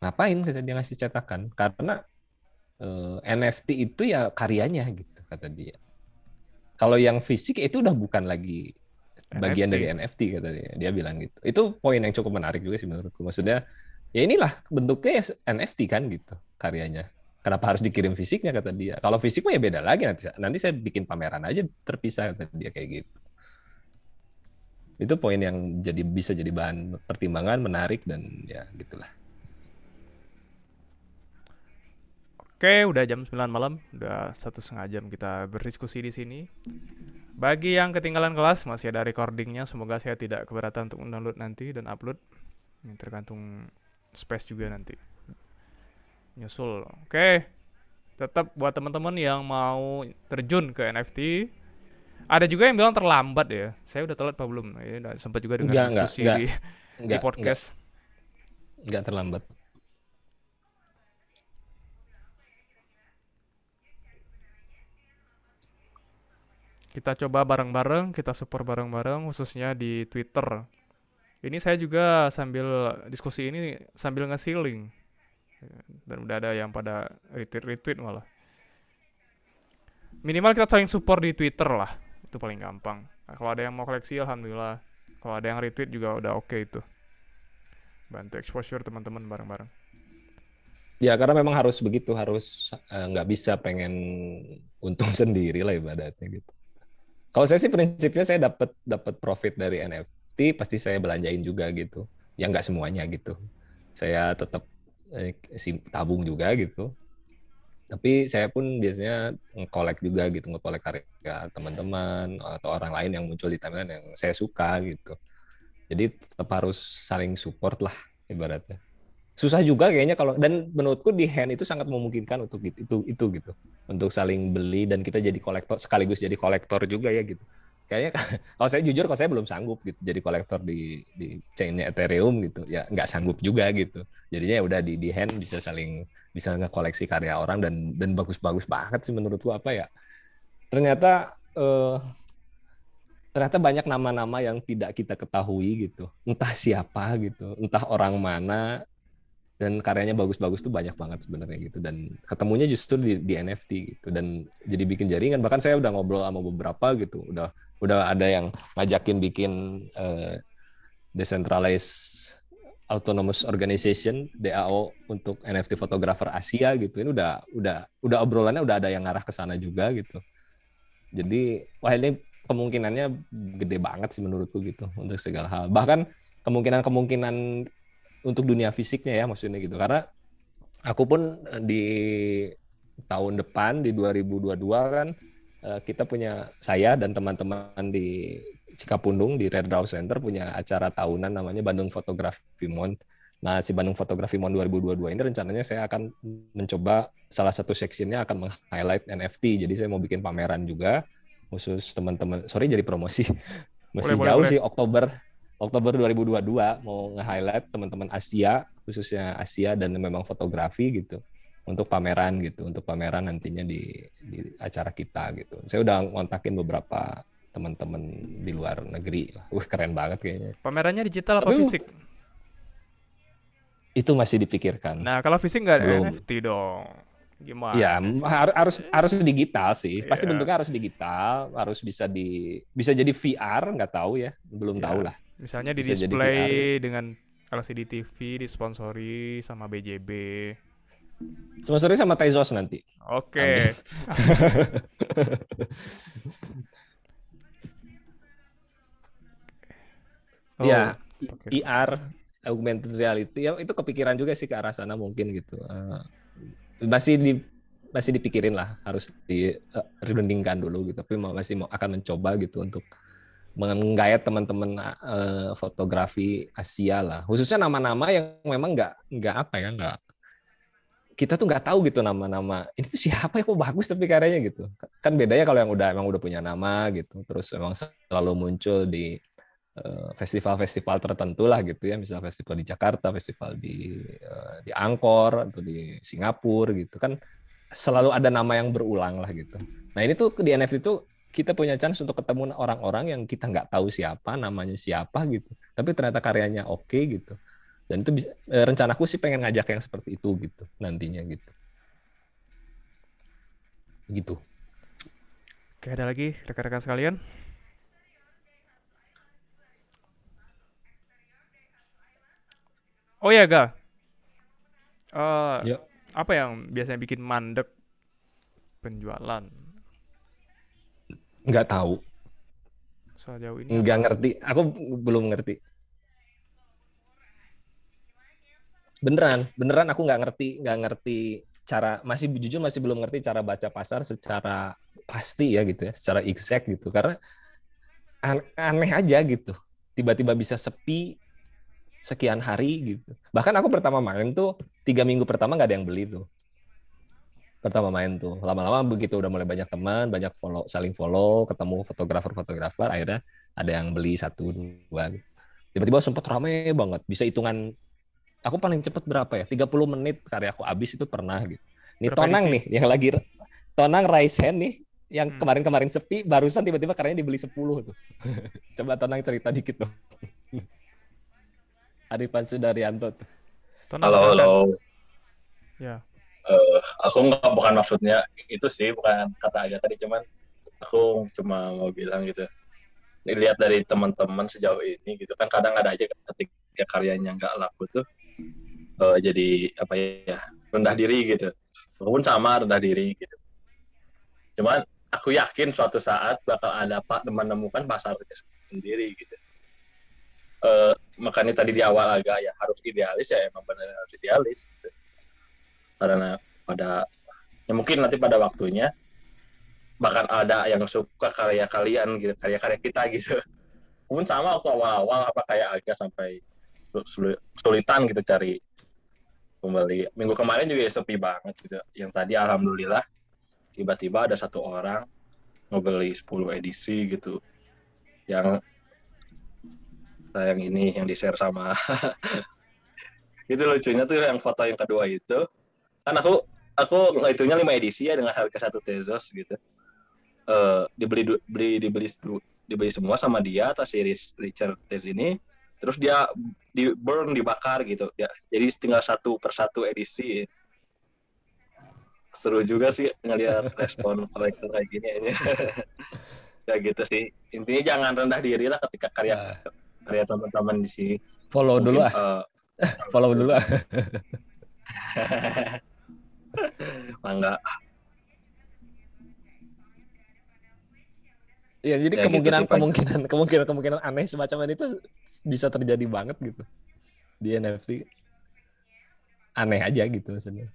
Ngapain kita dia ngasih cetakan? Karena uh, eh, NFT itu ya karyanya gitu kata dia. Kalau yang fisik itu udah bukan lagi bagian NFT. dari NFT kata dia. Dia bilang gitu. Itu poin yang cukup menarik juga sih menurutku. Maksudnya ya inilah bentuknya ya NFT kan gitu karyanya. Kenapa harus dikirim fisiknya kata dia? Kalau fisik mah ya beda lagi nanti. Nanti saya bikin pameran aja terpisah kata dia kayak gitu. Itu poin yang jadi bisa jadi bahan pertimbangan menarik dan ya gitulah. Oke, udah jam 9 malam, udah satu setengah jam kita berdiskusi di sini. Bagi yang ketinggalan kelas, masih ada recordingnya. Semoga saya tidak keberatan untuk download nanti dan upload. Ini tergantung space juga nanti. Nyusul. Oke, tetap buat teman-teman yang mau terjun ke NFT, ada juga yang bilang terlambat ya. Saya udah telat apa belum? Ya, sempat juga dengan enggak, diskusi enggak, di, enggak, di podcast. Enggak, enggak terlambat. kita coba bareng-bareng, kita support bareng-bareng khususnya di Twitter. Ini saya juga sambil diskusi ini sambil nge Dan udah ada yang pada retweet-retweet malah. Minimal kita saling support di Twitter lah. Itu paling gampang. Nah, kalau ada yang mau koleksi alhamdulillah. Kalau ada yang retweet juga udah oke okay itu. Bantu exposure teman-teman bareng-bareng. Ya karena memang harus begitu harus eh, nggak uh, bisa pengen untung sendiri lah ibadatnya gitu. Kalau saya sih prinsipnya saya dapat dapat profit dari NFT, pasti saya belanjain juga gitu. Ya nggak semuanya gitu. Saya tetap eh, tabung juga gitu. Tapi saya pun biasanya ngekolek juga gitu, ngekolek karya teman-teman atau orang lain yang muncul di timeline yang saya suka gitu. Jadi tetap harus saling support lah ibaratnya susah juga kayaknya kalau dan menurutku di hand itu sangat memungkinkan untuk itu itu, itu gitu untuk saling beli dan kita jadi kolektor sekaligus jadi kolektor juga ya gitu kayaknya kalau saya jujur kalau saya belum sanggup gitu jadi kolektor di di chainnya Ethereum gitu ya nggak sanggup juga gitu jadinya ya udah di di hand bisa saling bisa ngekoleksi karya orang dan dan bagus-bagus banget sih menurutku apa ya ternyata eh, ternyata banyak nama-nama yang tidak kita ketahui gitu entah siapa gitu entah orang mana dan karyanya bagus-bagus tuh banyak banget sebenarnya gitu dan ketemunya justru di, di NFT gitu dan jadi bikin jaringan bahkan saya udah ngobrol sama beberapa gitu udah udah ada yang ngajakin bikin uh, decentralized autonomous organization DAO untuk NFT fotografer Asia gitu ini udah udah udah obrolannya udah ada yang ngarah ke sana juga gitu jadi wah ini kemungkinannya gede banget sih menurutku gitu untuk segala hal bahkan kemungkinan-kemungkinan untuk dunia fisiknya ya maksudnya gitu karena aku pun eh, di tahun depan di 2022 kan eh, kita punya saya dan teman-teman di Cikapundung di Red Draw Center punya acara tahunan namanya Bandung Fotografi Month. Nah, si Bandung Photography Month 2022 ini rencananya saya akan mencoba salah satu seksinya akan meng-highlight NFT. Jadi saya mau bikin pameran juga khusus teman-teman. Sorry jadi promosi. Masih boleh, jauh boleh, sih Oktober Oktober 2022 mau nge-highlight teman-teman Asia, khususnya Asia dan memang fotografi gitu untuk pameran gitu, untuk pameran nantinya di di acara kita gitu. Saya udah ngontakin beberapa teman-teman di luar negeri. Wah, keren banget kayaknya. Pamerannya digital Tapi, fisik? Itu masih dipikirkan. Nah, kalau fisik nggak ada NFT dong gimana? Ya har harus harus digital sih. Iya. Pasti bentuknya harus digital, harus bisa di bisa jadi VR nggak tahu ya, belum yeah. tahu lah. Misalnya di Bisa display ya. dengan LCD TV disponsori sama BJB. sponsori sama Tezos nanti. Oke. Okay. Ya, oh, ya, okay. IR augmented reality ya itu kepikiran juga sih ke arah sana mungkin gitu. Eh, masih di masih dipikirin lah harus di uh, dulu gitu tapi masih mau akan mencoba gitu untuk menggayat teman-teman uh, fotografi Asia lah khususnya nama-nama yang memang nggak nggak apa ya nggak kita tuh nggak tahu gitu nama-nama ini tuh siapa ya kok bagus tapi karyanya gitu kan bedanya kalau yang udah emang udah punya nama gitu terus emang selalu muncul di eh, festival-festival uh, tertentu lah gitu ya misalnya festival di Jakarta festival di uh, di Angkor atau di Singapura gitu kan selalu ada nama yang berulang lah gitu nah ini tuh di NFT tuh kita punya chance untuk ketemu orang-orang yang kita nggak tahu siapa namanya siapa gitu tapi ternyata karyanya oke okay, gitu dan itu bisa, eh, rencanaku sih pengen ngajak yang seperti itu gitu nantinya gitu gitu oke ada lagi rekan-rekan sekalian oh ya ga uh, eh, yep. Iya. apa yang biasanya bikin mandek penjualan nggak tahu nggak ngerti aku belum ngerti beneran beneran aku nggak ngerti nggak ngerti cara masih jujur masih belum ngerti cara baca pasar secara pasti ya gitu ya secara exact gitu karena aneh aja gitu tiba-tiba bisa sepi sekian hari gitu bahkan aku pertama main tuh tiga minggu pertama nggak ada yang beli tuh pertama main tuh lama-lama begitu udah mulai banyak teman banyak follow saling follow ketemu fotografer fotografer akhirnya ada yang beli satu dua tiba-tiba sempat ramai banget bisa hitungan aku paling cepet berapa ya 30 menit karya aku habis itu pernah gitu ini tonang nih yang lagi tonang rise hand nih yang hmm. kemarin-kemarin sepi barusan tiba-tiba karyanya dibeli 10 tuh coba tonang cerita dikit dong Arifan Sudaryanto tuh. halo, halo. Ya, uh, aku nggak bukan maksudnya itu sih bukan kata agak tadi cuman aku cuma mau bilang gitu dilihat dari teman-teman sejauh ini gitu kan kadang ada aja kan ketika karyanya nggak laku tuh uh, jadi apa ya rendah diri gitu aku pun sama rendah diri gitu cuman aku yakin suatu saat bakal ada pak menemukan pasarnya sendiri gitu uh, makanya tadi di awal agak ya harus idealis ya emang benar harus idealis gitu karena pada ya mungkin nanti pada waktunya bahkan ada yang suka karya kalian gitu karya-karya kita gitu pun sama waktu awal-awal apa kayak agak sampai kesulitan gitu cari pembeli minggu kemarin juga ya sepi banget gitu yang tadi alhamdulillah tiba-tiba ada satu orang ngebeli 10 edisi gitu yang yang ini yang di share sama itu lucunya tuh yang foto yang kedua itu kan aku aku itunya lima edisi ya dengan harga satu tezos gitu uh, dibeli du, beli dibeli du, dibeli semua sama dia atas series Richard Tez ini terus dia di burn dibakar gitu ya jadi tinggal satu persatu edisi seru juga sih ngelihat respon kolektor kayak gini ini ya gitu sih intinya jangan rendah diri lah ketika karya uh, karya teman-teman di sini follow Mungkin, dulu ah uh, follow dulu ah Mangga. Ya jadi ya, gitu kemungkinan gitu kemungkinan kemungkinan kemungkinan aneh semacam itu bisa terjadi banget gitu di NFT. Aneh aja gitu maksudnya.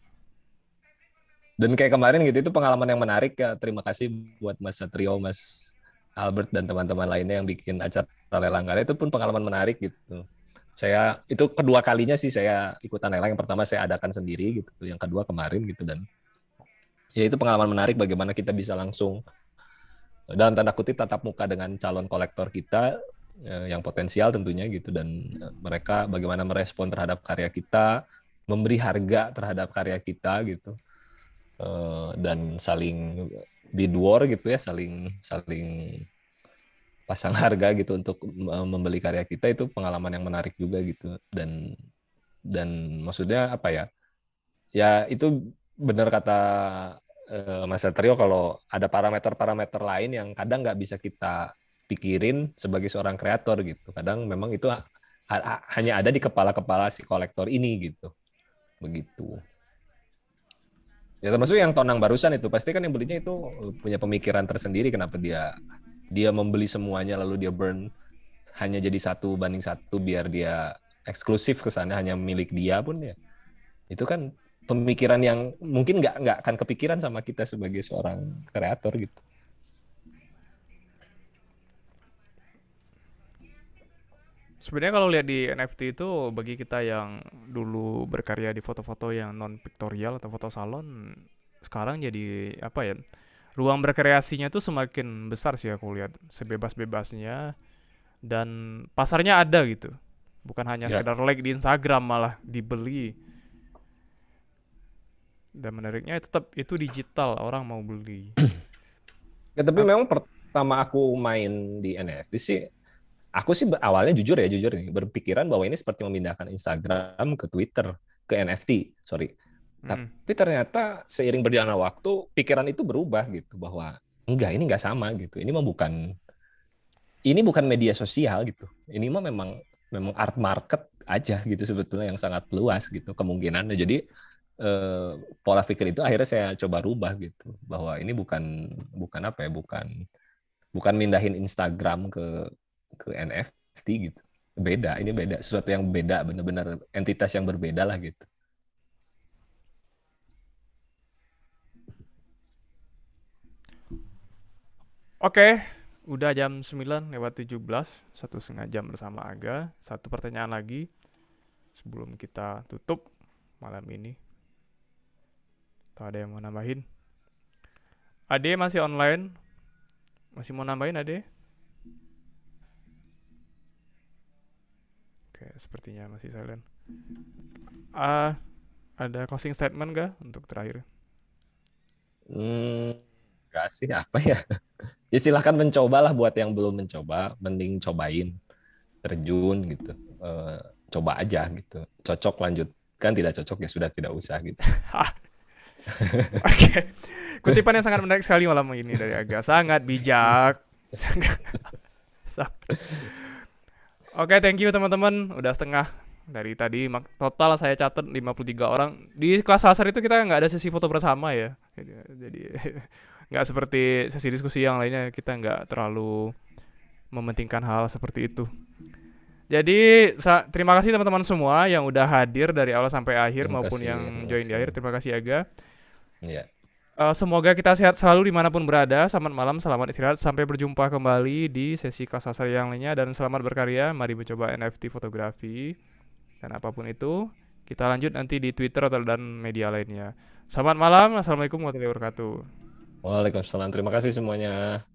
Dan kayak kemarin gitu itu pengalaman yang menarik ya. Terima kasih buat Mas Satrio, Mas Albert dan teman-teman lainnya yang bikin acara lelang itu pun pengalaman menarik gitu saya itu kedua kalinya sih saya ikutan lelang yang pertama saya adakan sendiri gitu yang kedua kemarin gitu dan ya itu pengalaman menarik bagaimana kita bisa langsung dalam tanda kutip tatap muka dengan calon kolektor kita eh, yang potensial tentunya gitu dan eh, mereka bagaimana merespon terhadap karya kita memberi harga terhadap karya kita gitu eh, dan saling bid war gitu ya saling saling pasang harga gitu untuk membeli karya kita itu pengalaman yang menarik juga gitu dan dan maksudnya apa ya ya itu benar kata uh, Mas Satrio kalau ada parameter-parameter lain yang kadang nggak bisa kita pikirin sebagai seorang kreator gitu kadang memang itu hanya ada di kepala-kepala si kolektor ini gitu begitu ya termasuk yang tonang barusan itu pasti kan yang belinya itu punya pemikiran tersendiri kenapa dia dia membeli semuanya lalu dia burn hanya jadi satu banding satu biar dia eksklusif ke sana hanya milik dia pun ya itu kan pemikiran yang mungkin nggak nggak akan kepikiran sama kita sebagai seorang kreator gitu sebenarnya kalau lihat di NFT itu bagi kita yang dulu berkarya di foto-foto yang non pictorial atau foto salon sekarang jadi apa ya ruang berkreasinya tuh semakin besar sih aku lihat sebebas-bebasnya dan pasarnya ada gitu bukan hanya yeah. sekedar like di Instagram malah dibeli dan menariknya tetap itu digital orang mau beli ya tapi A memang pertama aku main di NFT sih aku sih awalnya jujur ya jujur nih berpikiran bahwa ini seperti memindahkan Instagram ke Twitter ke NFT sorry Hmm. Tapi ternyata seiring berjalannya waktu, pikiran itu berubah gitu bahwa enggak ini enggak sama gitu. Ini mah bukan ini bukan media sosial gitu. Ini mah memang memang art market aja gitu sebetulnya yang sangat luas gitu kemungkinannya. Jadi eh, pola pikir itu akhirnya saya coba rubah gitu bahwa ini bukan bukan apa ya bukan bukan mindahin Instagram ke ke NFT gitu. Beda, ini beda, sesuatu yang beda, benar-benar entitas yang berbeda lah gitu Oke, okay. udah jam 9 lewat 17, satu setengah jam bersama Aga. Satu pertanyaan lagi sebelum kita tutup malam ini. Atau ada yang mau nambahin? Ade masih online? Masih mau nambahin Ade? Oke, sepertinya masih silent. Uh, ada closing statement gak untuk terakhir? Hmm, gak sih, apa ya? ya silahkan mencobalah buat yang belum mencoba mending cobain terjun gitu e, coba aja gitu cocok lanjut kan tidak cocok ya sudah tidak usah gitu ah. oke okay. kutipan yang sangat menarik sekali malam ini dari Aga sangat bijak oke okay, thank you teman-teman udah setengah dari tadi total saya catat 53 orang di kelas asar itu kita nggak ada sesi foto bersama ya jadi nggak seperti sesi diskusi yang lainnya kita nggak terlalu mementingkan hal seperti itu. Jadi terima kasih teman-teman semua yang udah hadir dari awal sampai akhir terima maupun kasih, yang join kasih. di akhir. Terima kasih Aga. ya. Uh, semoga kita sehat selalu dimanapun berada. Selamat malam, selamat istirahat. Sampai berjumpa kembali di sesi kelas asal yang lainnya dan selamat berkarya. Mari mencoba NFT fotografi dan apapun itu. Kita lanjut nanti di Twitter atau dan media lainnya. Selamat malam, assalamualaikum warahmatullahi wabarakatuh. Waalaikumsalam. Terima kasih semuanya.